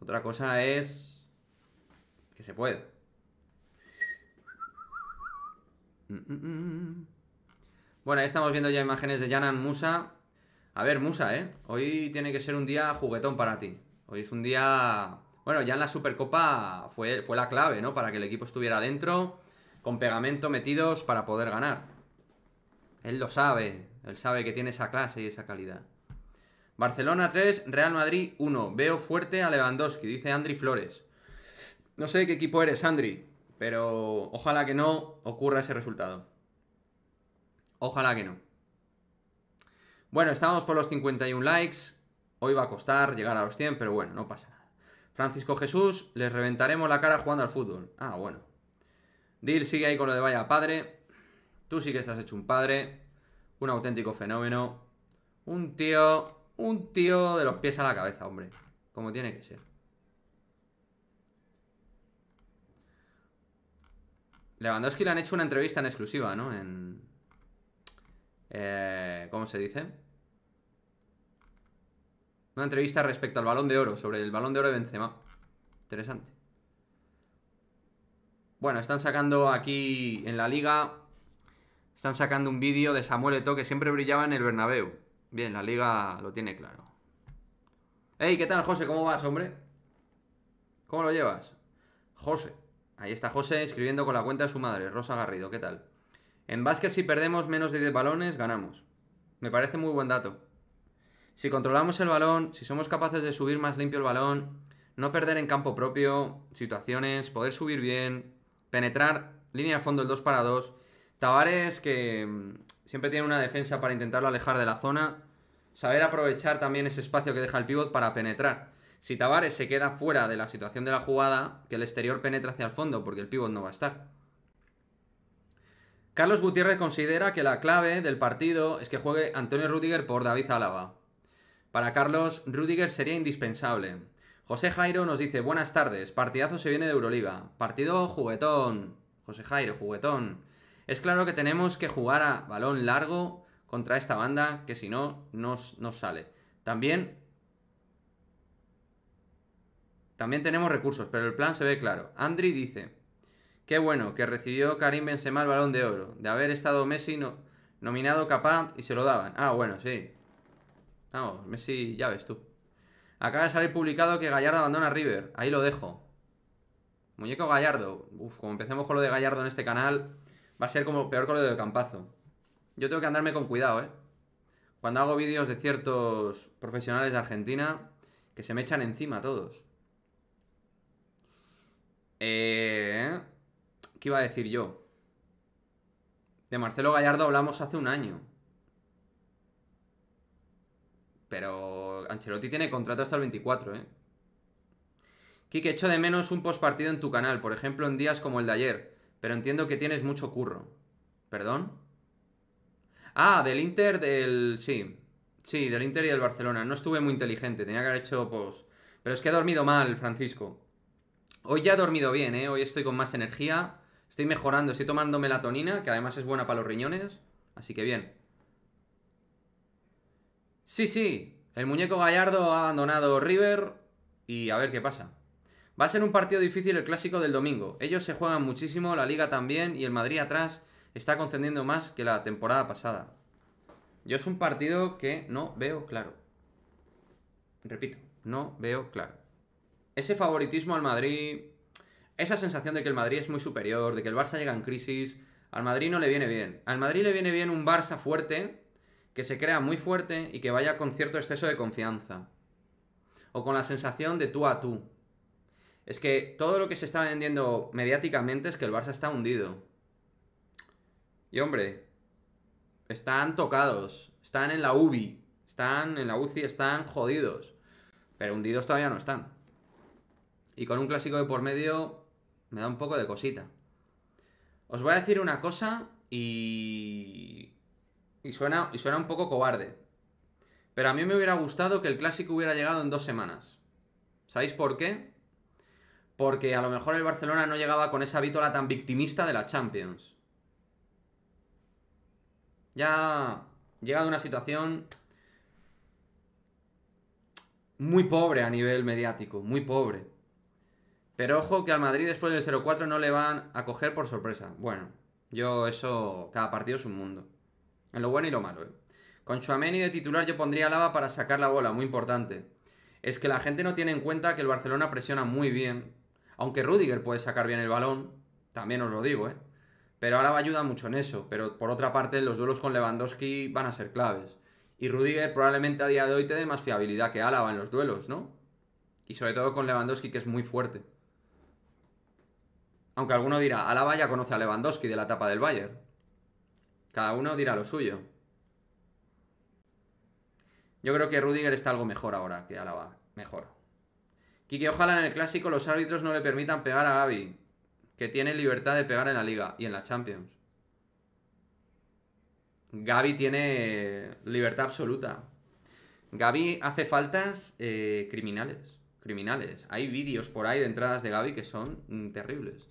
Otra cosa es que se puede. Mm, mm, mm, bueno, ahí estamos viendo ya imágenes de Janan Musa. A ver, Musa, ¿eh? Hoy tiene que ser un día juguetón para ti. Hoy es un día bueno, ya en la Supercopa fue, fue la clave, ¿no? Para que el equipo estuviera dentro, con pegamento metidos para poder ganar. Él lo sabe, él sabe que tiene esa clase y esa calidad. Barcelona 3, Real Madrid 1. Veo fuerte a Lewandowski, dice Andri Flores. No sé qué equipo eres, Andri, pero ojalá que no ocurra ese resultado. Ojalá que no. Bueno, estamos por los 51 likes. Hoy va a costar llegar a los 100, pero bueno, no pasa nada. Francisco Jesús, les reventaremos la cara jugando al fútbol. Ah, bueno. Dil sigue ahí con lo de vaya padre. Tú sí que has hecho un padre. Un auténtico fenómeno. Un tío. Un tío de los pies a la cabeza, hombre. Como tiene que ser. Lewandowski le han hecho una entrevista en exclusiva, ¿no? En. Eh, ¿Cómo se dice? Una entrevista respecto al balón de oro, sobre el balón de oro de Benzema. Interesante. Bueno, están sacando aquí en la liga. Están sacando un vídeo de Samuel Eto que siempre brillaba en el Bernabéu. Bien, la liga lo tiene claro. ¡Ey! ¿qué tal, José? ¿Cómo vas, hombre? ¿Cómo lo llevas? José. Ahí está José escribiendo con la cuenta de su madre, Rosa Garrido. ¿Qué tal? En básquet, si perdemos menos de 10 balones, ganamos. Me parece muy buen dato. Si controlamos el balón, si somos capaces de subir más limpio el balón, no perder en campo propio, situaciones, poder subir bien, penetrar línea al fondo el 2 para 2. Tavares que mm, siempre tiene una defensa para intentarlo alejar de la zona. Saber aprovechar también ese espacio que deja el pívot para penetrar. Si Tavares se queda fuera de la situación de la jugada, que el exterior penetra hacia el fondo porque el pívot no va a estar. Carlos Gutiérrez considera que la clave del partido es que juegue Antonio Rudiger por David Álava. Para Carlos, Rüdiger sería indispensable. José Jairo nos dice, buenas tardes, partidazo se viene de Euroliga. Partido juguetón. José Jairo, juguetón. Es claro que tenemos que jugar a balón largo contra esta banda, que si no, nos, sale. También... También tenemos recursos, pero el plan se ve claro. Andri dice, qué bueno que recibió Karim Benzema el balón de oro. De haber estado Messi nominado capaz y se lo daban. Ah, bueno, sí. Vamos, Messi, ya ves tú. Acaba de salir publicado que Gallardo abandona River. Ahí lo dejo. Muñeco Gallardo. Uf, como empecemos con lo de Gallardo en este canal, va a ser como peor con lo de Campazo. Yo tengo que andarme con cuidado, ¿eh? Cuando hago vídeos de ciertos profesionales de Argentina, que se me echan encima todos. Eh, ¿Qué iba a decir yo? De Marcelo Gallardo hablamos hace un año. Pero Ancelotti tiene contrato hasta el 24, ¿eh? he hecho de menos un partido en tu canal, por ejemplo en días como el de ayer, pero entiendo que tienes mucho curro. ¿Perdón? Ah, del Inter, del... sí. Sí, del Inter y del Barcelona. No estuve muy inteligente, tenía que haber hecho post. Pero es que he dormido mal, Francisco. Hoy ya he dormido bien, ¿eh? Hoy estoy con más energía, estoy mejorando, estoy tomando melatonina, que además es buena para los riñones, así que bien. Sí, sí, el muñeco Gallardo ha abandonado River y a ver qué pasa. Va a ser un partido difícil el clásico del domingo. Ellos se juegan muchísimo, la liga también y el Madrid atrás está concediendo más que la temporada pasada. Yo es un partido que no veo claro. Repito, no veo claro. Ese favoritismo al Madrid, esa sensación de que el Madrid es muy superior, de que el Barça llega en crisis, al Madrid no le viene bien. Al Madrid le viene bien un Barça fuerte, que se crea muy fuerte y que vaya con cierto exceso de confianza. O con la sensación de tú a tú. Es que todo lo que se está vendiendo mediáticamente es que el Barça está hundido. Y hombre, están tocados, están en la UBI, están en la UCI, están jodidos. Pero hundidos todavía no están. Y con un clásico de por medio me da un poco de cosita. Os voy a decir una cosa y y suena, y suena un poco cobarde. Pero a mí me hubiera gustado que el clásico hubiera llegado en dos semanas. ¿Sabéis por qué? Porque a lo mejor el Barcelona no llegaba con esa vítola tan victimista de la Champions. Ya llega de una situación muy pobre a nivel mediático, muy pobre. Pero ojo que al Madrid después del 0-4 no le van a coger por sorpresa. Bueno, yo eso, cada partido es un mundo. En lo bueno y lo malo, ¿eh? Con Chuameni de titular yo pondría a Lava para sacar la bola, muy importante. Es que la gente no tiene en cuenta que el Barcelona presiona muy bien. Aunque Rüdiger puede sacar bien el balón, también os lo digo, ¿eh? Pero Alaba ayuda mucho en eso. Pero por otra parte, los duelos con Lewandowski van a ser claves. Y Rudiger probablemente a día de hoy te dé más fiabilidad que Alaba en los duelos, ¿no? Y sobre todo con Lewandowski, que es muy fuerte. Aunque alguno dirá, Alaba ya conoce a Lewandowski de la etapa del Bayern. Cada uno dirá lo suyo. Yo creo que Rudiger está algo mejor ahora que Alaba. Mejor. Kiki, ojalá en el clásico los árbitros no le permitan pegar a Gaby, que tiene libertad de pegar en la liga y en la Champions. Gaby tiene libertad absoluta. Gaby hace faltas eh, criminales. Criminales. Hay vídeos por ahí de entradas de Gaby que son mm, terribles.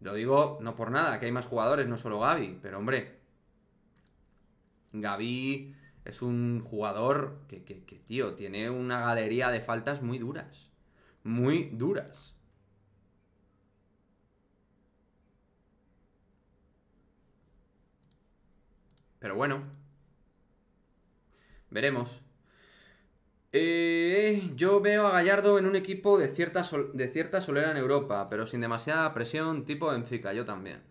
Lo digo no por nada, que hay más jugadores, no solo Gaby, pero hombre, Gaby es un jugador que, tío, tiene una galería de faltas muy duras. Muy duras. Pero bueno. Veremos. Eh, yo veo a Gallardo en un equipo de cierta, de cierta solera en Europa, pero sin demasiada presión tipo Benfica, yo también.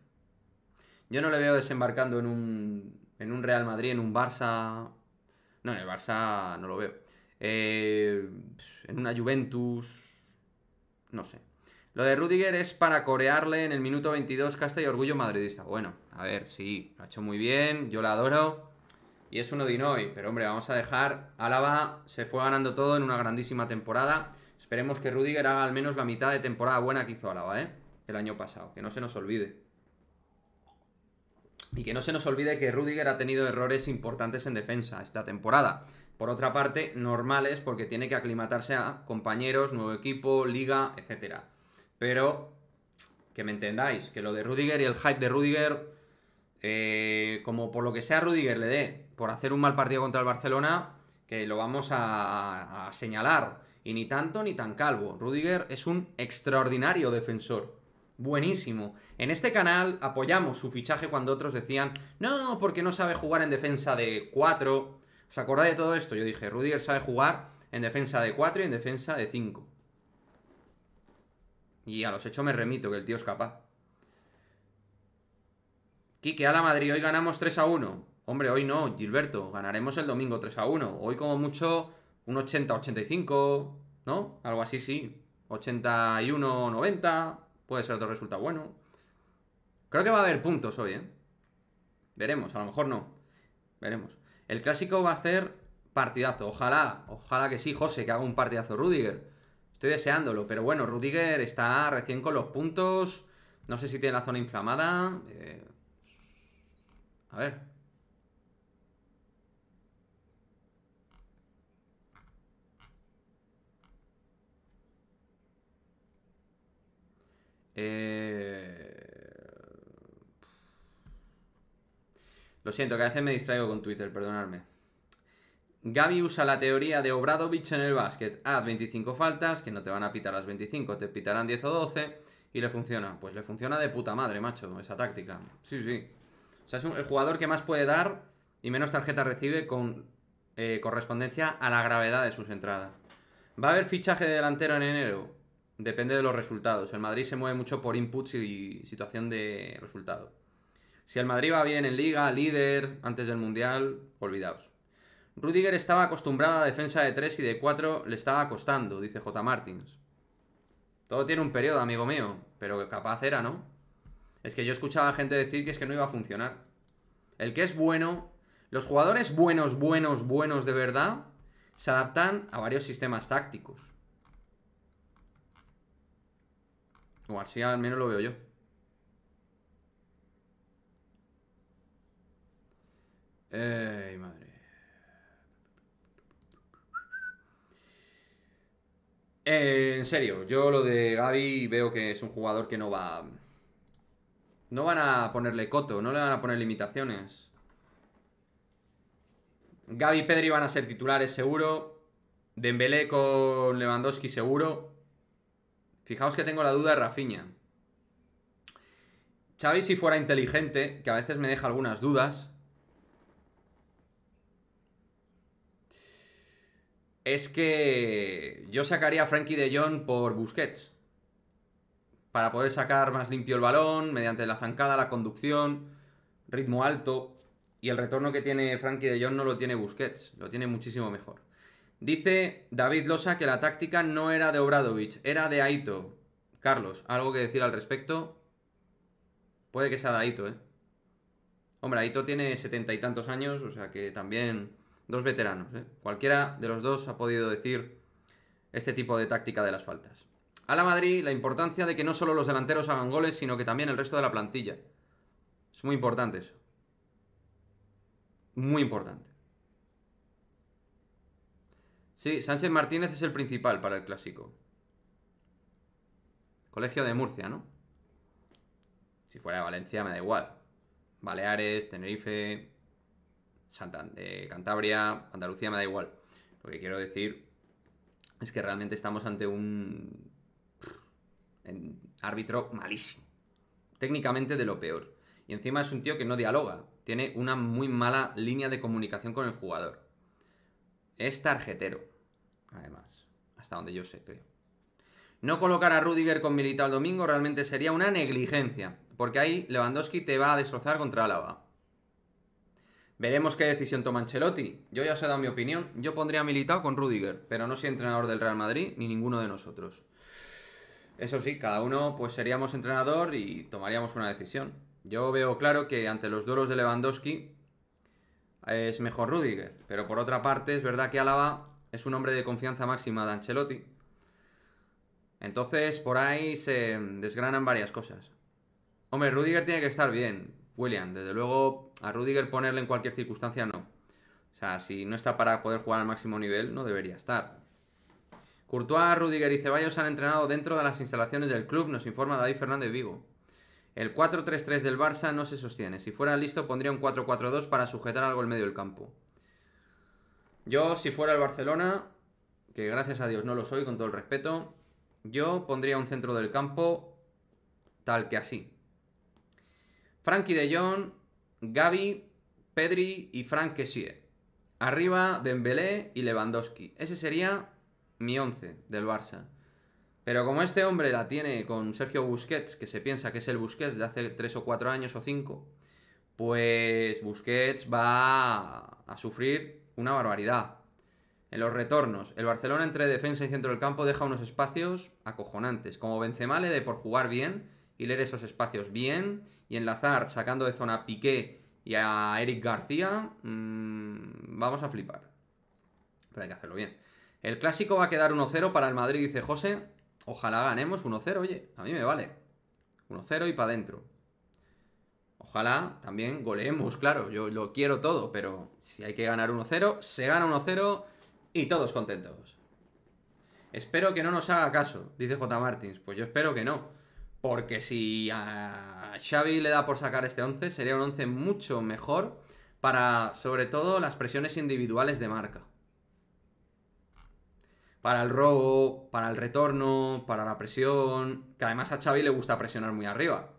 Yo no le veo desembarcando en un en un Real Madrid, en un Barça. No, en el Barça no lo veo. Eh, en una Juventus. No sé. Lo de Rudiger es para corearle en el minuto 22 casta y orgullo madridista. Bueno, a ver, sí, lo ha hecho muy bien, yo la adoro. Y es uno de pero hombre, vamos a dejar. Álava se fue ganando todo en una grandísima temporada. Esperemos que Rudiger haga al menos la mitad de temporada buena que hizo Álava, ¿eh? El año pasado, que no se nos olvide. Y que no se nos olvide que Rudiger ha tenido errores importantes en defensa esta temporada. Por otra parte, normales porque tiene que aclimatarse a compañeros, nuevo equipo, liga, etc. Pero, que me entendáis, que lo de Rudiger y el hype de Rudiger, eh, como por lo que sea Rudiger le dé por hacer un mal partido contra el Barcelona, que lo vamos a, a señalar. Y ni tanto ni tan calvo. Rudiger es un extraordinario defensor buenísimo. En este canal apoyamos su fichaje cuando otros decían, no, porque no sabe jugar en defensa de 4. ¿Os acordáis de todo esto? Yo dije, Rudiger sabe jugar en defensa de 4 y en defensa de 5. Y a los hechos me remito, que el tío es capaz. Quique, a la Madrid, hoy ganamos 3 a 1. Hombre, hoy no, Gilberto, ganaremos el domingo 3 a 1. Hoy como mucho un 80-85, ¿no? Algo así, sí. 81-90. Puede ser otro resultado bueno. Creo que va a haber puntos hoy, ¿eh? Veremos, a lo mejor no. Veremos. El clásico va a ser partidazo. Ojalá, ojalá que sí, José, que haga un partidazo Rudiger. Estoy deseándolo, pero bueno, Rudiger está recién con los puntos. No sé si tiene la zona inflamada. Eh, a ver. Eh, lo siento, que a veces me distraigo con Twitter, perdonadme. Gaby usa la teoría de Obradovich en el básquet. Haz 25 faltas, que no te van a pitar las 25, te pitarán 10 o 12. Y le funciona. Pues le funciona de puta madre, macho, esa táctica. Sí, sí. O sea, es el jugador que más puede dar y menos tarjeta recibe con eh, correspondencia a la gravedad de sus entradas. ¿Va a haber fichaje de delantero en enero? Depende de los resultados. El Madrid se mueve mucho por inputs y situación de resultado. Si el Madrid va bien en liga, líder, antes del Mundial, olvidaos. Rudiger estaba acostumbrado a defensa de 3 y de 4 le estaba costando, dice J. Martins. Todo tiene un periodo, amigo mío, pero capaz era, ¿no? Es que yo escuchaba a gente decir que es que no iba a funcionar. El que es bueno, los jugadores buenos, buenos, buenos de verdad, se adaptan a varios sistemas tácticos. O así al menos lo veo yo. Ey, madre. Eh, en serio, yo lo de Gaby veo que es un jugador que no va... No van a ponerle coto, no le van a poner limitaciones. Gaby y Pedri van a ser titulares seguro. Dembélé con Lewandowski seguro. Fijaos que tengo la duda de Rafiña. Xavi si fuera inteligente, que a veces me deja algunas dudas, es que yo sacaría a Frankie de Jong por Busquets. Para poder sacar más limpio el balón, mediante la zancada, la conducción, ritmo alto. Y el retorno que tiene Frankie de Jong no lo tiene Busquets, lo tiene muchísimo mejor. Dice David Losa que la táctica no era de Obradovich, era de Aito. Carlos, ¿algo que decir al respecto? Puede que sea de Aito, ¿eh? Hombre, Aito tiene setenta y tantos años, o sea que también dos veteranos, ¿eh? Cualquiera de los dos ha podido decir este tipo de táctica de las faltas. A la Madrid, la importancia de que no solo los delanteros hagan goles, sino que también el resto de la plantilla. Es muy importante eso. Muy importante. Sí, Sánchez Martínez es el principal para el clásico. Colegio de Murcia, ¿no? Si fuera de Valencia me da igual. Baleares, Tenerife, Santander, eh, Cantabria, Andalucía me da igual. Lo que quiero decir es que realmente estamos ante un árbitro malísimo. Técnicamente de lo peor. Y encima es un tío que no dialoga. Tiene una muy mala línea de comunicación con el jugador. Es tarjetero. Además, hasta donde yo sé, creo. No colocar a Rudiger con Militao el domingo realmente sería una negligencia, porque ahí Lewandowski te va a destrozar contra Álava. Veremos qué decisión toma Ancelotti. Yo ya os he dado mi opinión. Yo pondría a Militao con Rudiger, pero no soy entrenador del Real Madrid ni ninguno de nosotros. Eso sí, cada uno pues seríamos entrenador y tomaríamos una decisión. Yo veo claro que ante los duros de Lewandowski es mejor Rudiger, pero por otra parte es verdad que Álava es un hombre de confianza máxima de Ancelotti. Entonces, por ahí se desgranan varias cosas. Hombre, Rudiger tiene que estar bien, William. Desde luego, a Rudiger ponerle en cualquier circunstancia no. O sea, si no está para poder jugar al máximo nivel, no debería estar. Courtois, Rudiger y Ceballos han entrenado dentro de las instalaciones del club, nos informa David Fernández Vigo. El 4-3-3 del Barça no se sostiene. Si fuera listo, pondría un 4-4-2 para sujetar algo en medio del campo. Yo, si fuera el Barcelona, que gracias a Dios no lo soy, con todo el respeto, yo pondría un centro del campo tal que así. Frankie de Jong, Gaby, Pedri y Frank Kessie. Arriba Dembélé y Lewandowski. Ese sería mi 11 del Barça. Pero como este hombre la tiene con Sergio Busquets, que se piensa que es el Busquets de hace 3 o 4 años o 5, pues Busquets va a sufrir una barbaridad. En los retornos, el Barcelona entre defensa y centro del campo deja unos espacios acojonantes. Como Benzema le de por jugar bien y leer esos espacios bien y enlazar sacando de zona a Piqué y a Eric García, mm, vamos a flipar. Pero hay que hacerlo bien. El clásico va a quedar 1-0 para el Madrid, dice José. Ojalá ganemos 1-0, oye, a mí me vale. 1-0 y para adentro. Ojalá también goleemos, claro, yo lo quiero todo, pero si hay que ganar 1-0, se gana 1-0 y todos contentos. Espero que no nos haga caso, dice J. Martins. Pues yo espero que no. Porque si a Xavi le da por sacar este 11, sería un 11 mucho mejor para, sobre todo, las presiones individuales de marca. Para el robo, para el retorno, para la presión. Que además a Xavi le gusta presionar muy arriba.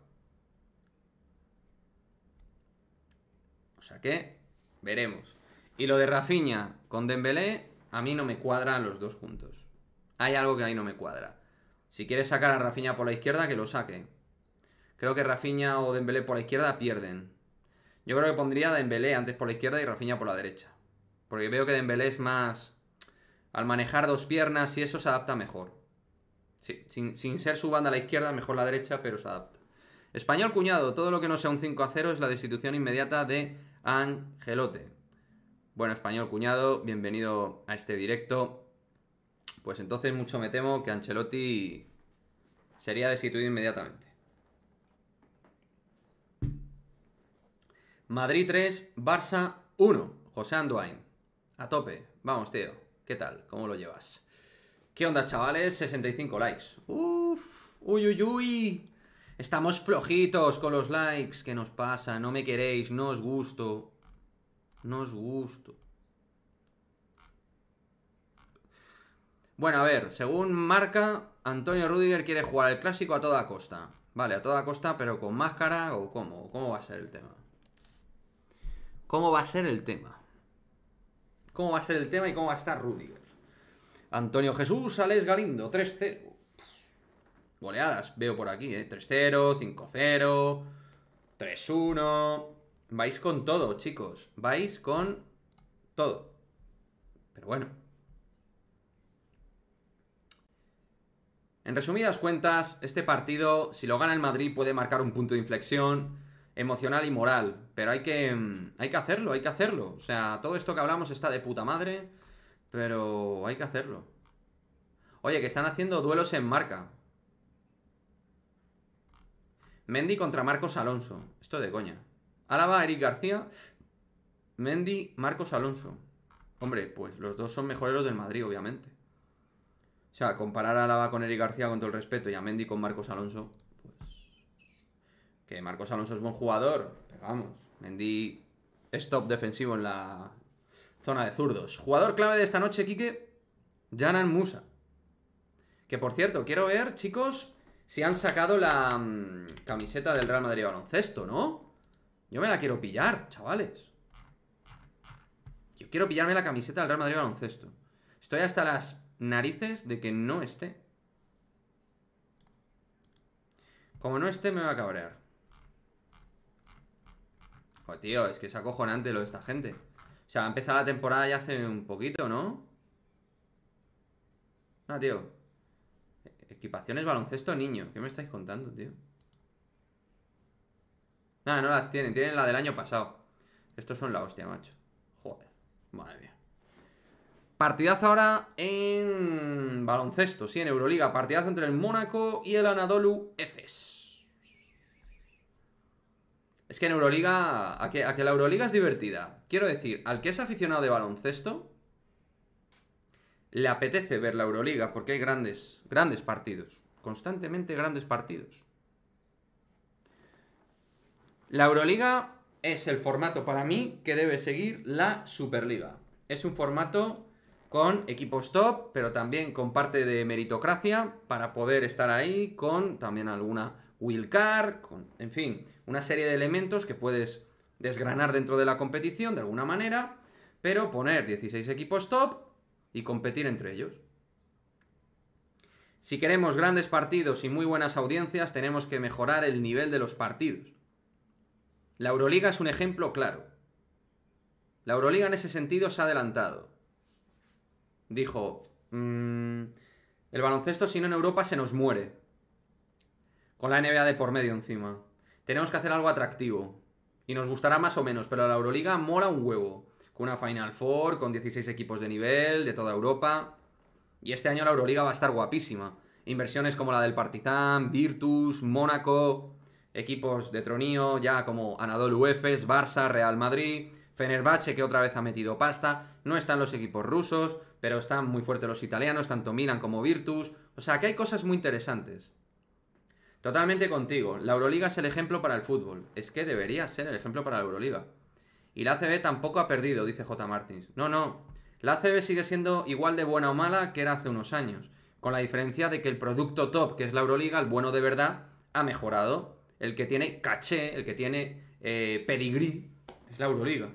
¿Qué? veremos. Y lo de Rafinha con Dembélé, a mí no me cuadran los dos juntos. Hay algo que ahí no me cuadra. Si quieres sacar a Rafinha por la izquierda, que lo saque. Creo que Rafinha o Dembélé por la izquierda pierden. Yo creo que pondría a Dembélé antes por la izquierda y Rafinha por la derecha. Porque veo que Dembélé es más... Al manejar dos piernas y eso se adapta mejor. sin, sin, ser su banda a la izquierda, mejor la derecha, pero se adapta. Español cuñado, todo lo que no sea un 5 a 0 es la destitución inmediata de Angelote. Bueno, español cuñado, bienvenido a este directo. Pues entonces mucho me temo que Ancelotti sería destituido inmediatamente. Madrid 3, Barça 1. José Anduain. A tope. Vamos, tío. ¿Qué tal? ¿Cómo lo llevas? ¿Qué onda, chavales? 65 likes. Uf. Uy, uy, uy. Estamos flojitos con los likes. ¿Qué nos pasa? No me queréis, no os gusto. No os gusto. Bueno, a ver, según marca, Antonio Rudiger quiere jugar el clásico a toda costa. Vale, a toda costa, pero con máscara o cómo. ¿Cómo va a ser el tema? ¿Cómo va a ser el tema? ¿Cómo va a ser el tema y cómo va a estar Rudiger? Antonio Jesús, Alex Galindo, 3-0 goleadas, veo por aquí, ¿eh? 3-0, 5-0, 3-1... Vais con todo, chicos. Vais con todo. Pero bueno. En resumidas cuentas, este partido, si lo gana el Madrid, puede marcar un punto de inflexión emocional y moral. Pero hay que, mm, hay que hacerlo, hay que hacerlo. O sea, todo esto que hablamos está de puta madre, pero hay que hacerlo. Oye, que están haciendo duelos en marca. Mendy contra Marcos Alonso. Esto de coña. Álava, Eric García. Mendy, Marcos Alonso. Hombre, pues los dos son mejores los del Madrid, obviamente. O sea, comparar a Álava con Eric García con todo el respeto y a Mendy con Marcos Alonso, pues... Que Marcos Alonso es buen jugador, pero vamos, Mendy es top defensivo en la zona de zurdos. Jugador clave de esta noche, Quique, Janan Musa. Que por cierto, quiero ver, chicos, si han sacado la mm, camiseta del Real Madrid baloncesto, ¿no? Yo me la quiero pillar, chavales Yo quiero pillarme la camiseta del Real Madrid baloncesto Estoy hasta las narices de que no esté Como no esté me va a cabrear Joder, tío, es que es acojonante lo de esta gente O sea, ha empezado la temporada ya hace un poquito, ¿no? No, tío Equipaciones baloncesto niño. ¿Qué me estáis contando, tío? Nada, no las tienen. Tienen la del año pasado. Estos son la hostia, macho. Joder. Madre mía. Partidazo ahora en baloncesto, sí, en Euroliga. Partidazo entre el Mónaco y el Anadolu Efes. Es que en Euroliga, a que, a que la Euroliga es divertida. Quiero decir, al que es aficionado de baloncesto, le apetece ver la Euroliga porque hay grandes, grandes partidos, constantemente grandes partidos. La Euroliga es el formato para mí que debe seguir la Superliga. Es un formato con equipos top, pero también con parte de meritocracia para poder estar ahí, con también alguna wildcard, con, en fin, una serie de elementos que puedes desgranar dentro de la competición de alguna manera, pero poner 16 equipos top y competir entre ellos. Si queremos grandes partidos y muy buenas audiencias, tenemos que mejorar el nivel de los partidos. La Euroliga es un ejemplo claro. La Euroliga en ese sentido se ha adelantado. Dijo, mm, el baloncesto si no en Europa se nos muere. Con la NBA de por medio encima. Tenemos que hacer algo atractivo. Y nos gustará más o menos, pero la Euroliga mola un huevo con una Final Four, con 16 equipos de nivel, de toda Europa. Y este año la Euroliga va a estar guapísima. Inversiones como la del Partizan, Virtus, Mónaco, equipos de Tronío, ya como Anadolu Efes, Barça, Real Madrid, Fenerbahce que otra vez ha metido pasta. No están los equipos rusos, pero están muy fuertes los italianos, tanto Milan como Virtus. O sea, que hay cosas muy interesantes. Totalmente contigo. La Euroliga es el ejemplo para el fútbol. Es que debería ser el ejemplo para la Euroliga. Y la ACB tampoco ha perdido, dice J. Martins. No, no. La ACB sigue siendo igual de buena o mala que era hace unos años, con la diferencia de que el producto top, que es la Euroliga, el bueno de verdad, ha mejorado. El que tiene caché, el que tiene eh, pedigrí, es la Euroliga.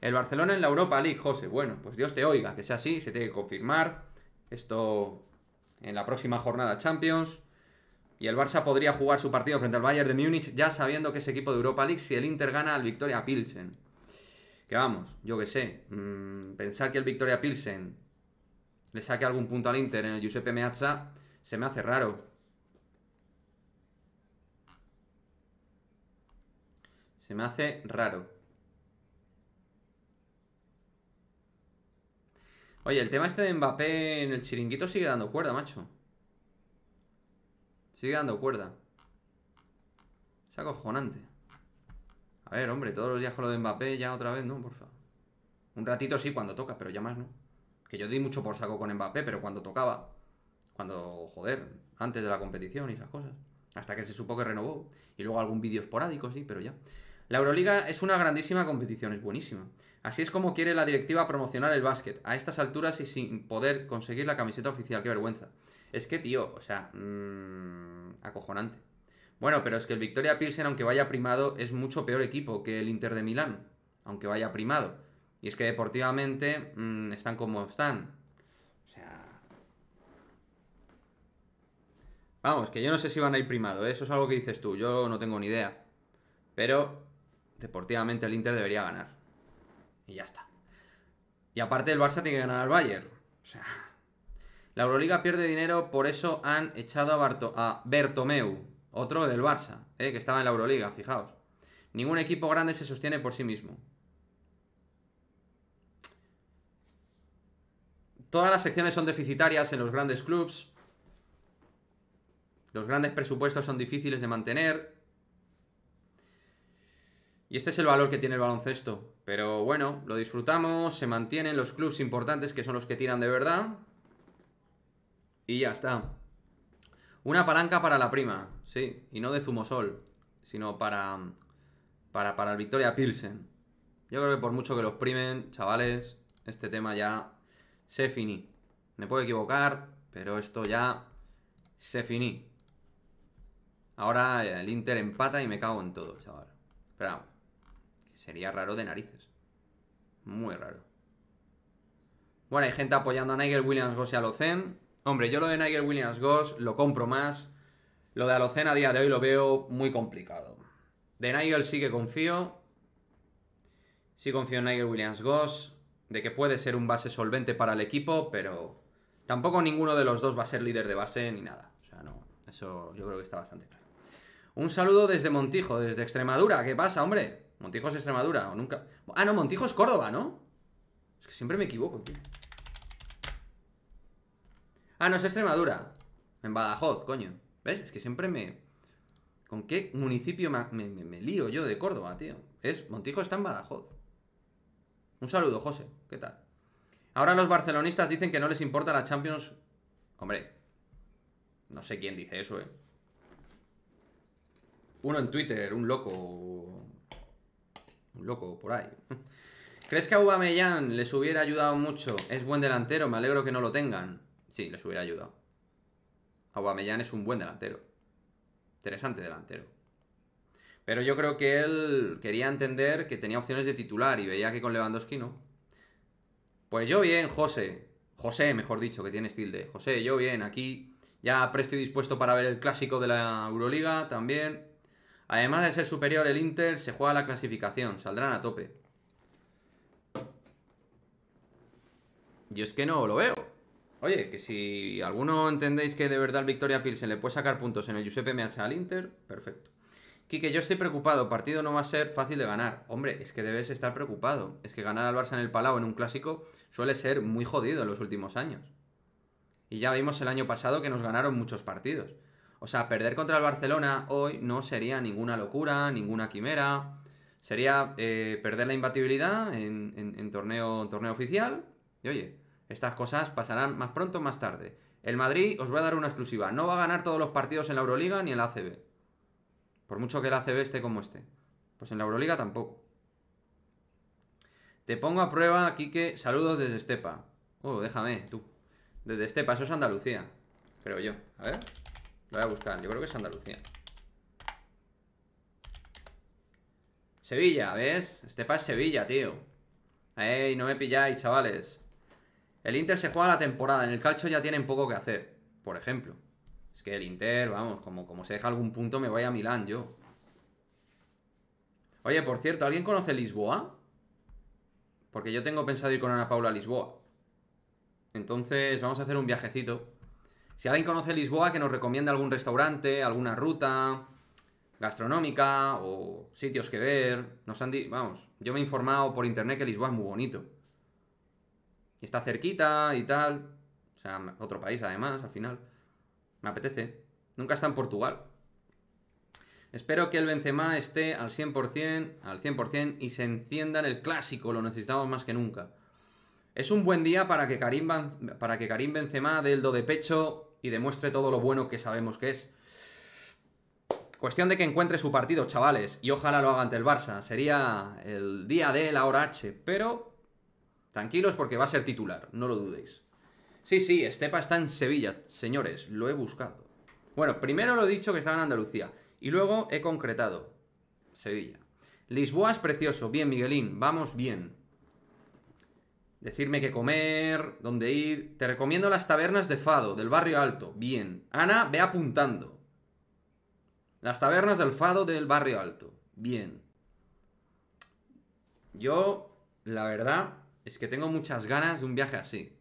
El Barcelona en la Europa League, José. Bueno, pues Dios te oiga, que sea así, se tiene que confirmar. Esto en la próxima jornada Champions. Y el Barça podría jugar su partido frente al Bayern de Múnich ya sabiendo que es equipo de Europa League si el Inter gana al Victoria Pilsen. Que vamos, yo que sé, mm, pensar que el Victoria Pilsen le saque algún punto al Inter en el Giuseppe Meazza se me hace raro. Se me hace raro. Oye, el tema este de Mbappé en el chiringuito sigue dando cuerda, macho. Sigue dando cuerda. Es acojonante ver, hombre, todos los días con lo de Mbappé, ya otra vez, ¿no? Por favor. Un ratito sí cuando toca, pero ya más no. Que yo di mucho por saco con Mbappé, pero cuando tocaba. Cuando, joder, antes de la competición y esas cosas. Hasta que se supo que renovó. Y luego algún vídeo esporádico, sí, pero ya. La Euroliga es una grandísima competición, es buenísima. Así es como quiere la directiva promocionar el básquet, a estas alturas y sin poder conseguir la camiseta oficial, qué vergüenza. Es que, tío, o sea, mmm, acojonante. Bueno, pero es que el Victoria Pilsen, aunque vaya primado, es mucho peor equipo que el Inter de Milán, aunque vaya primado. Y es que deportivamente mm, están como están. O sea... Vamos, que yo no sé si van a ir primado, ¿eh? eso es algo que dices tú, yo no tengo ni idea. Pero deportivamente el Inter debería ganar. Y ya está. Y aparte el Barça tiene que ganar al Bayern. O sea... La Euroliga pierde dinero, por eso han echado a, Barto a Bertomeu. Otro del Barça, eh, que estaba en la Euroliga, fijaos. Ningún equipo grande se sostiene por sí mismo. Todas las secciones son deficitarias en los grandes clubs. Los grandes presupuestos son difíciles de mantener. Y este es el valor que tiene el baloncesto. Pero bueno, lo disfrutamos, se mantienen los clubes importantes que son los que tiran de verdad. Y ya está. Una palanca para la prima, sí. Y no de Zumosol, sino para, para, el Victoria Pilsen. Yo creo que por mucho que los primen, chavales, este tema ya se finí. Me puedo equivocar, pero esto ya se finí. Ahora el Inter empata y me cago en todo, chaval. Pero sería raro de narices. Muy raro. Bueno, hay gente apoyando a Nigel Williams a Lozen. Hombre, yo lo de Nigel Williams Goss lo compro más. Lo de Alocena a día de hoy lo veo muy complicado. De Nigel sí que confío. Sí confío en Nigel Williams Goss. De que puede ser un base solvente para el equipo, pero tampoco ninguno de los dos va a ser líder de base ni nada. O sea, no. Eso yo creo que está bastante claro. Un saludo desde Montijo, desde Extremadura. ¿Qué pasa, hombre? Montijo es Extremadura, o nunca. Ah, no, Montijo es Córdoba, ¿no? Es que siempre me equivoco, tío. Ah, no, es Extremadura. En Badajoz, coño. ¿Ves? Es que siempre me... ¿Con qué municipio me, lío yo de Córdoba, tío? Es... Montijo está en Badajoz. Un saludo, José. ¿Qué tal? Ahora los barcelonistas dicen que no les importa la Champions... Hombre. No sé quién dice eso, ¿eh? Uno en Twitter, un loco... Un loco por ahí. ¿Crees que a Aubameyang les hubiera ayudado mucho? Es buen delantero, me alegro que no lo tengan. Sí, les hubiera ayudado. Aguamellán es un buen delantero. Interesante delantero. Pero yo creo que él quería entender que tenía opciones de titular y veía que con Lewandowski no. Pues yo bien, José. José, mejor dicho, que tiene de José, yo bien, aquí ya presto y dispuesto para ver el clásico de la Euroliga también. Además de ser superior el Inter, se juega la clasificación, saldrán a tope. Yo es que no lo veo. Oye, que si alguno entendéis que de verdad el Victoria Pilsen le puede sacar puntos en el Giuseppe Meazza al Inter, perfecto. Quique, yo estoy preocupado, partido no va a ser fácil de ganar. Hombre, es que debes estar preocupado. Es que ganar al Barça en el Palau en un clásico suele ser muy jodido en los últimos años. Y ya vimos el año pasado que nos ganaron muchos partidos. O sea, perder contra el Barcelona hoy no sería ninguna locura, ninguna quimera. Sería eh, perder la imbatibilidad torneo, en torneo oficial. Y oye, estas cosas pasarán más pronto o más tarde. El Madrid, os voy a dar una exclusiva, no va a ganar todos los partidos en la Euroliga ni en la ACB. Por mucho que la ACB esté como esté. Pues en la Euroliga tampoco. Te pongo a prueba, Kike Saludos desde Estepa. Oh, déjame, tú. Desde Estepa, eso es Andalucía. Creo yo. A ver. Lo voy a buscar. Yo creo que es Andalucía. Sevilla, ¿ves? Estepa es Sevilla, tío. Ey, no me pilláis, chavales. El Inter se juega la temporada, en el calcio ya tienen poco que hacer, por ejemplo. Es que el Inter, vamos, como, como se deja algún punto me voy a Milán yo. Oye, por cierto, ¿alguien conoce Lisboa? Porque yo tengo pensado ir con Ana Paula a Lisboa. Entonces vamos a hacer un viajecito. Si alguien conoce Lisboa, que nos recomienda algún restaurante, alguna ruta gastronómica o sitios que ver. Nos han vamos, yo me he informado por internet que Lisboa es muy bonito está cerquita y tal. O sea, otro país además, al final. Me apetece. Nunca está en Portugal. Espero que el Benzema esté al 100%, al 100% y se encienda en el clásico, lo necesitamos más que nunca. Es un buen día para que Karim, para que Karim Benzema dé el do de pecho y demuestre todo lo bueno que sabemos que es. Cuestión de que encuentre su partido, chavales, y ojalá lo haga ante el Barça. Sería el día de la hora H, pero Tranquilos porque va a ser titular, no lo dudéis. Sí, sí, Estepa está en Sevilla, señores, lo he buscado. Bueno, primero lo he dicho que estaba en Andalucía y luego he concretado. Sevilla. Lisboa es precioso, bien Miguelín, vamos bien. Decirme qué comer, dónde ir. Te recomiendo las tabernas de Fado, del barrio alto. Bien. Ana, ve apuntando. Las tabernas del Fado del barrio alto. Bien. Yo, la verdad, es que tengo muchas ganas de un viaje así.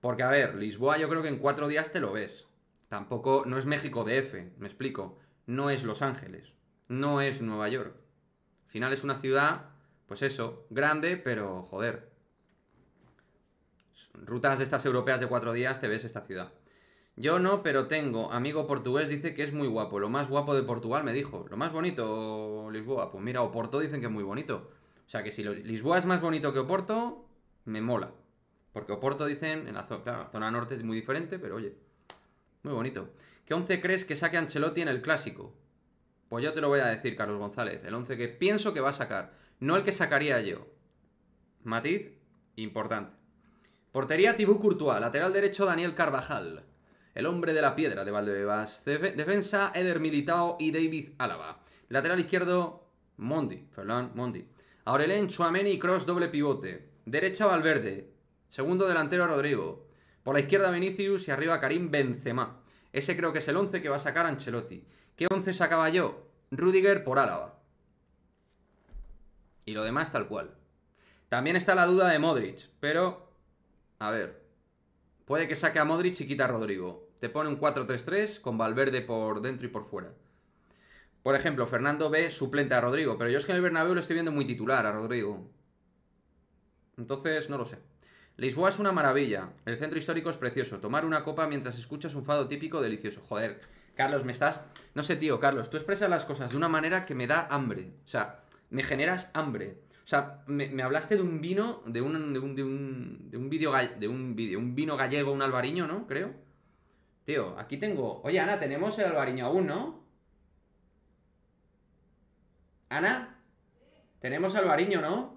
Porque, a ver, Lisboa yo creo que en cuatro días te lo ves. Tampoco, no es México DF, me explico. No es Los Ángeles. No es Nueva York. Al final es una ciudad, pues eso, grande, pero joder. Rutas de estas europeas de cuatro días te ves esta ciudad. Yo no, pero tengo. Amigo portugués dice que es muy guapo. Lo más guapo de Portugal me dijo. Lo más bonito, Lisboa. Pues mira, Oporto dicen que es muy bonito. O sea que si Lisboa es más bonito que Oporto, me mola. Porque Oporto dicen, en la, zona, claro, la zona norte es muy diferente, pero oye, muy bonito. ¿Qué 11 crees que saque Ancelotti en el clásico? Pues yo te lo voy a decir, Carlos González. El 11 que pienso que va a sacar. No el que sacaría yo. Matiz, importante. Portería Tibú Courtois. Lateral derecho Daniel Carvajal. El hombre de la piedra de Valdebebas. defensa Eder Militao y David Álava. Lateral izquierdo Mondi. Fernán Mondi. Aurelén y cross doble pivote. Derecha Valverde. Segundo delantero Rodrigo. Por la izquierda Vinicius y arriba Karim Benzema. Ese creo que es el 11 que va a sacar Ancelotti. ¿Qué 11 sacaba yo? Rudiger por Álava. Y lo demás tal cual. También está la duda de Modric, pero... A ver. Puede que saque a Modric y quita a Rodrigo. Te pone un 4-3-3 con Valverde por dentro y por fuera. Por ejemplo, Fernando B suplente a Rodrigo, pero yo es que en el Bernabéu lo estoy viendo muy titular a Rodrigo. Entonces, no lo sé. Lisboa es una maravilla. El centro histórico es precioso. Tomar una copa mientras escuchas un fado típico delicioso. Joder, Carlos, me estás... No sé, tío, Carlos, tú expresas las cosas de una manera que me da hambre. O sea, me generas hambre. O sea, me, hablaste de un vino, de un, de un, vídeo, de un vídeo, un vino gallego, un albariño, ¿no? Creo. Tío, aquí tengo... Oye, Ana, tenemos el albariño aún, ¿no? ¿Ana? Tenemos albariño, ¿no?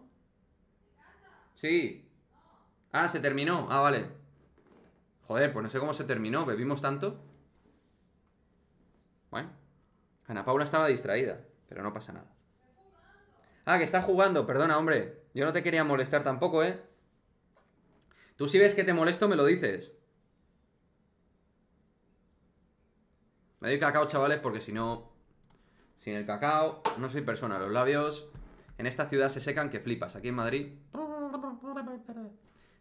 Sí. Ah, se terminó. Ah, vale. Joder, pues no sé cómo se terminó. ¿Bebimos tanto? Bueno. Ana Paula estaba distraída, pero no pasa nada. Ah, que está jugando. Perdona, hombre. Yo no te quería molestar tampoco, ¿eh? Tú si ves que te molesto, me lo dices. Me doy cacao, chavales, porque si no... Sin el cacao, no soy persona. Los labios en esta ciudad se secan que flipas. Aquí en Madrid...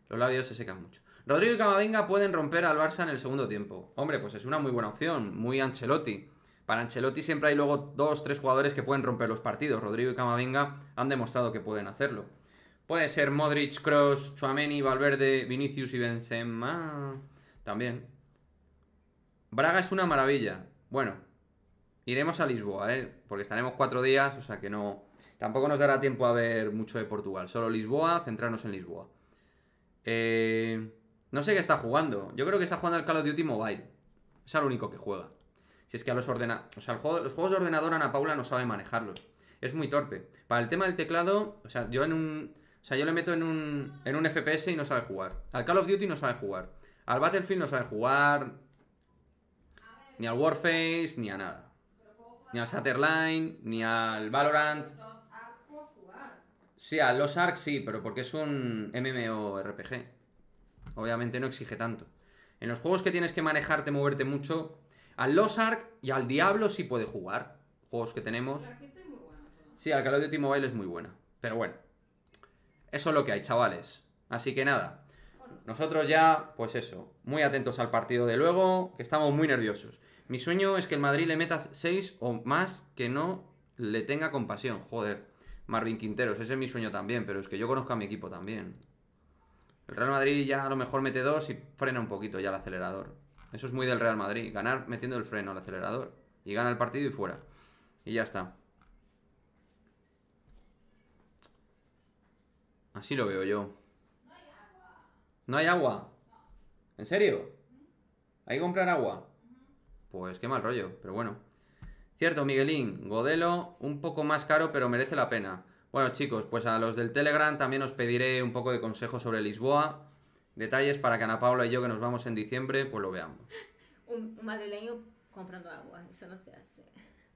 Los labios se secan mucho. Rodrigo y Camavinga pueden romper al Barça en el segundo tiempo. Hombre, pues es una muy buena opción, muy Ancelotti. Para Ancelotti siempre hay luego dos, tres jugadores que pueden romper los partidos. Rodrigo y Camavinga han demostrado que pueden hacerlo. Puede ser Modric, Cross, Chuameni, Valverde, Vinicius y Benzema. También. Braga es una maravilla. Bueno, iremos a Lisboa, ¿eh? Porque estaremos cuatro días, o sea que no, Tampoco nos dará tiempo a ver mucho de Portugal. Solo Lisboa, centrarnos en Lisboa. Eh, no sé qué está jugando. Yo creo que está jugando al Call of Duty Mobile. Es lo único que juega. Si es que a los ordena... O sea, los juegos de ordenador Ana Paula no sabe manejarlos. Es muy torpe. Para el tema del teclado, o sea, yo en un... O sea, yo le meto en un, en un FPS y no sabe jugar. Al Call of Duty no sabe jugar. Al Battlefield no sabe jugar. Ni al Warface, ni a nada. Ni al Satterline, ni al Valorant. Sí, a Los Ark sí, pero porque es un MMORPG. Obviamente no exige tanto. En los juegos que tienes que manejarte, moverte mucho, al Los Ark y al Diablo sí puede jugar. Juegos que tenemos. Sí, al Call of Duty Mobile es muy buena. Pero bueno, eso es lo que hay, chavales. Así que nada, nosotros ya, pues eso, muy atentos al partido de luego, que estamos muy nerviosos. Mi sueño es que el Madrid le meta 6 o más que no le tenga compasión, joder. Marvin Quinteros, ese es mi sueño también, pero es que yo conozco a mi equipo también. El Real Madrid ya a lo mejor mete dos y frena un poquito ya el acelerador. Eso es muy del Real Madrid, ganar metiendo el freno al acelerador. Y gana el partido y fuera. Y ya está. Así lo veo yo. ¿No hay agua? ¿En serio? ¿Hay que comprar agua? Pues qué mal rollo, pero bueno. Cierto, Miguelín, Godelo, un poco más caro, pero merece la pena. Bueno, chicos, pues a los del Telegram también os pediré un poco de consejo sobre Lisboa. Detalles para que Ana Paula y yo, que nos vamos en diciembre, pues lo veamos. un, madrileño comprando agua, eso no se hace.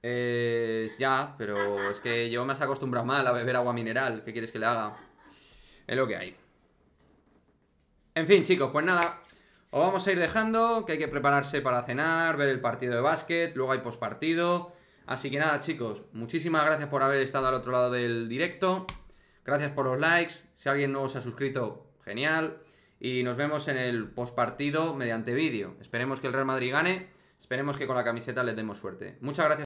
Eh, ya, pero es que yo me has acostumbrado mal a beber agua mineral. ¿Qué quieres que le haga? Es lo que hay. En fin, chicos, pues nada, os vamos a ir dejando, que hay que prepararse para cenar, ver el partido de básquet, luego hay pospartido. Así que nada, chicos, muchísimas gracias por haber estado al otro lado del directo. Gracias por los likes. Si alguien nuevo se ha suscrito, genial. Y nos vemos en el postpartido mediante vídeo. Esperemos que el Real Madrid gane. Esperemos que con la camiseta les demos suerte. Muchas gracias.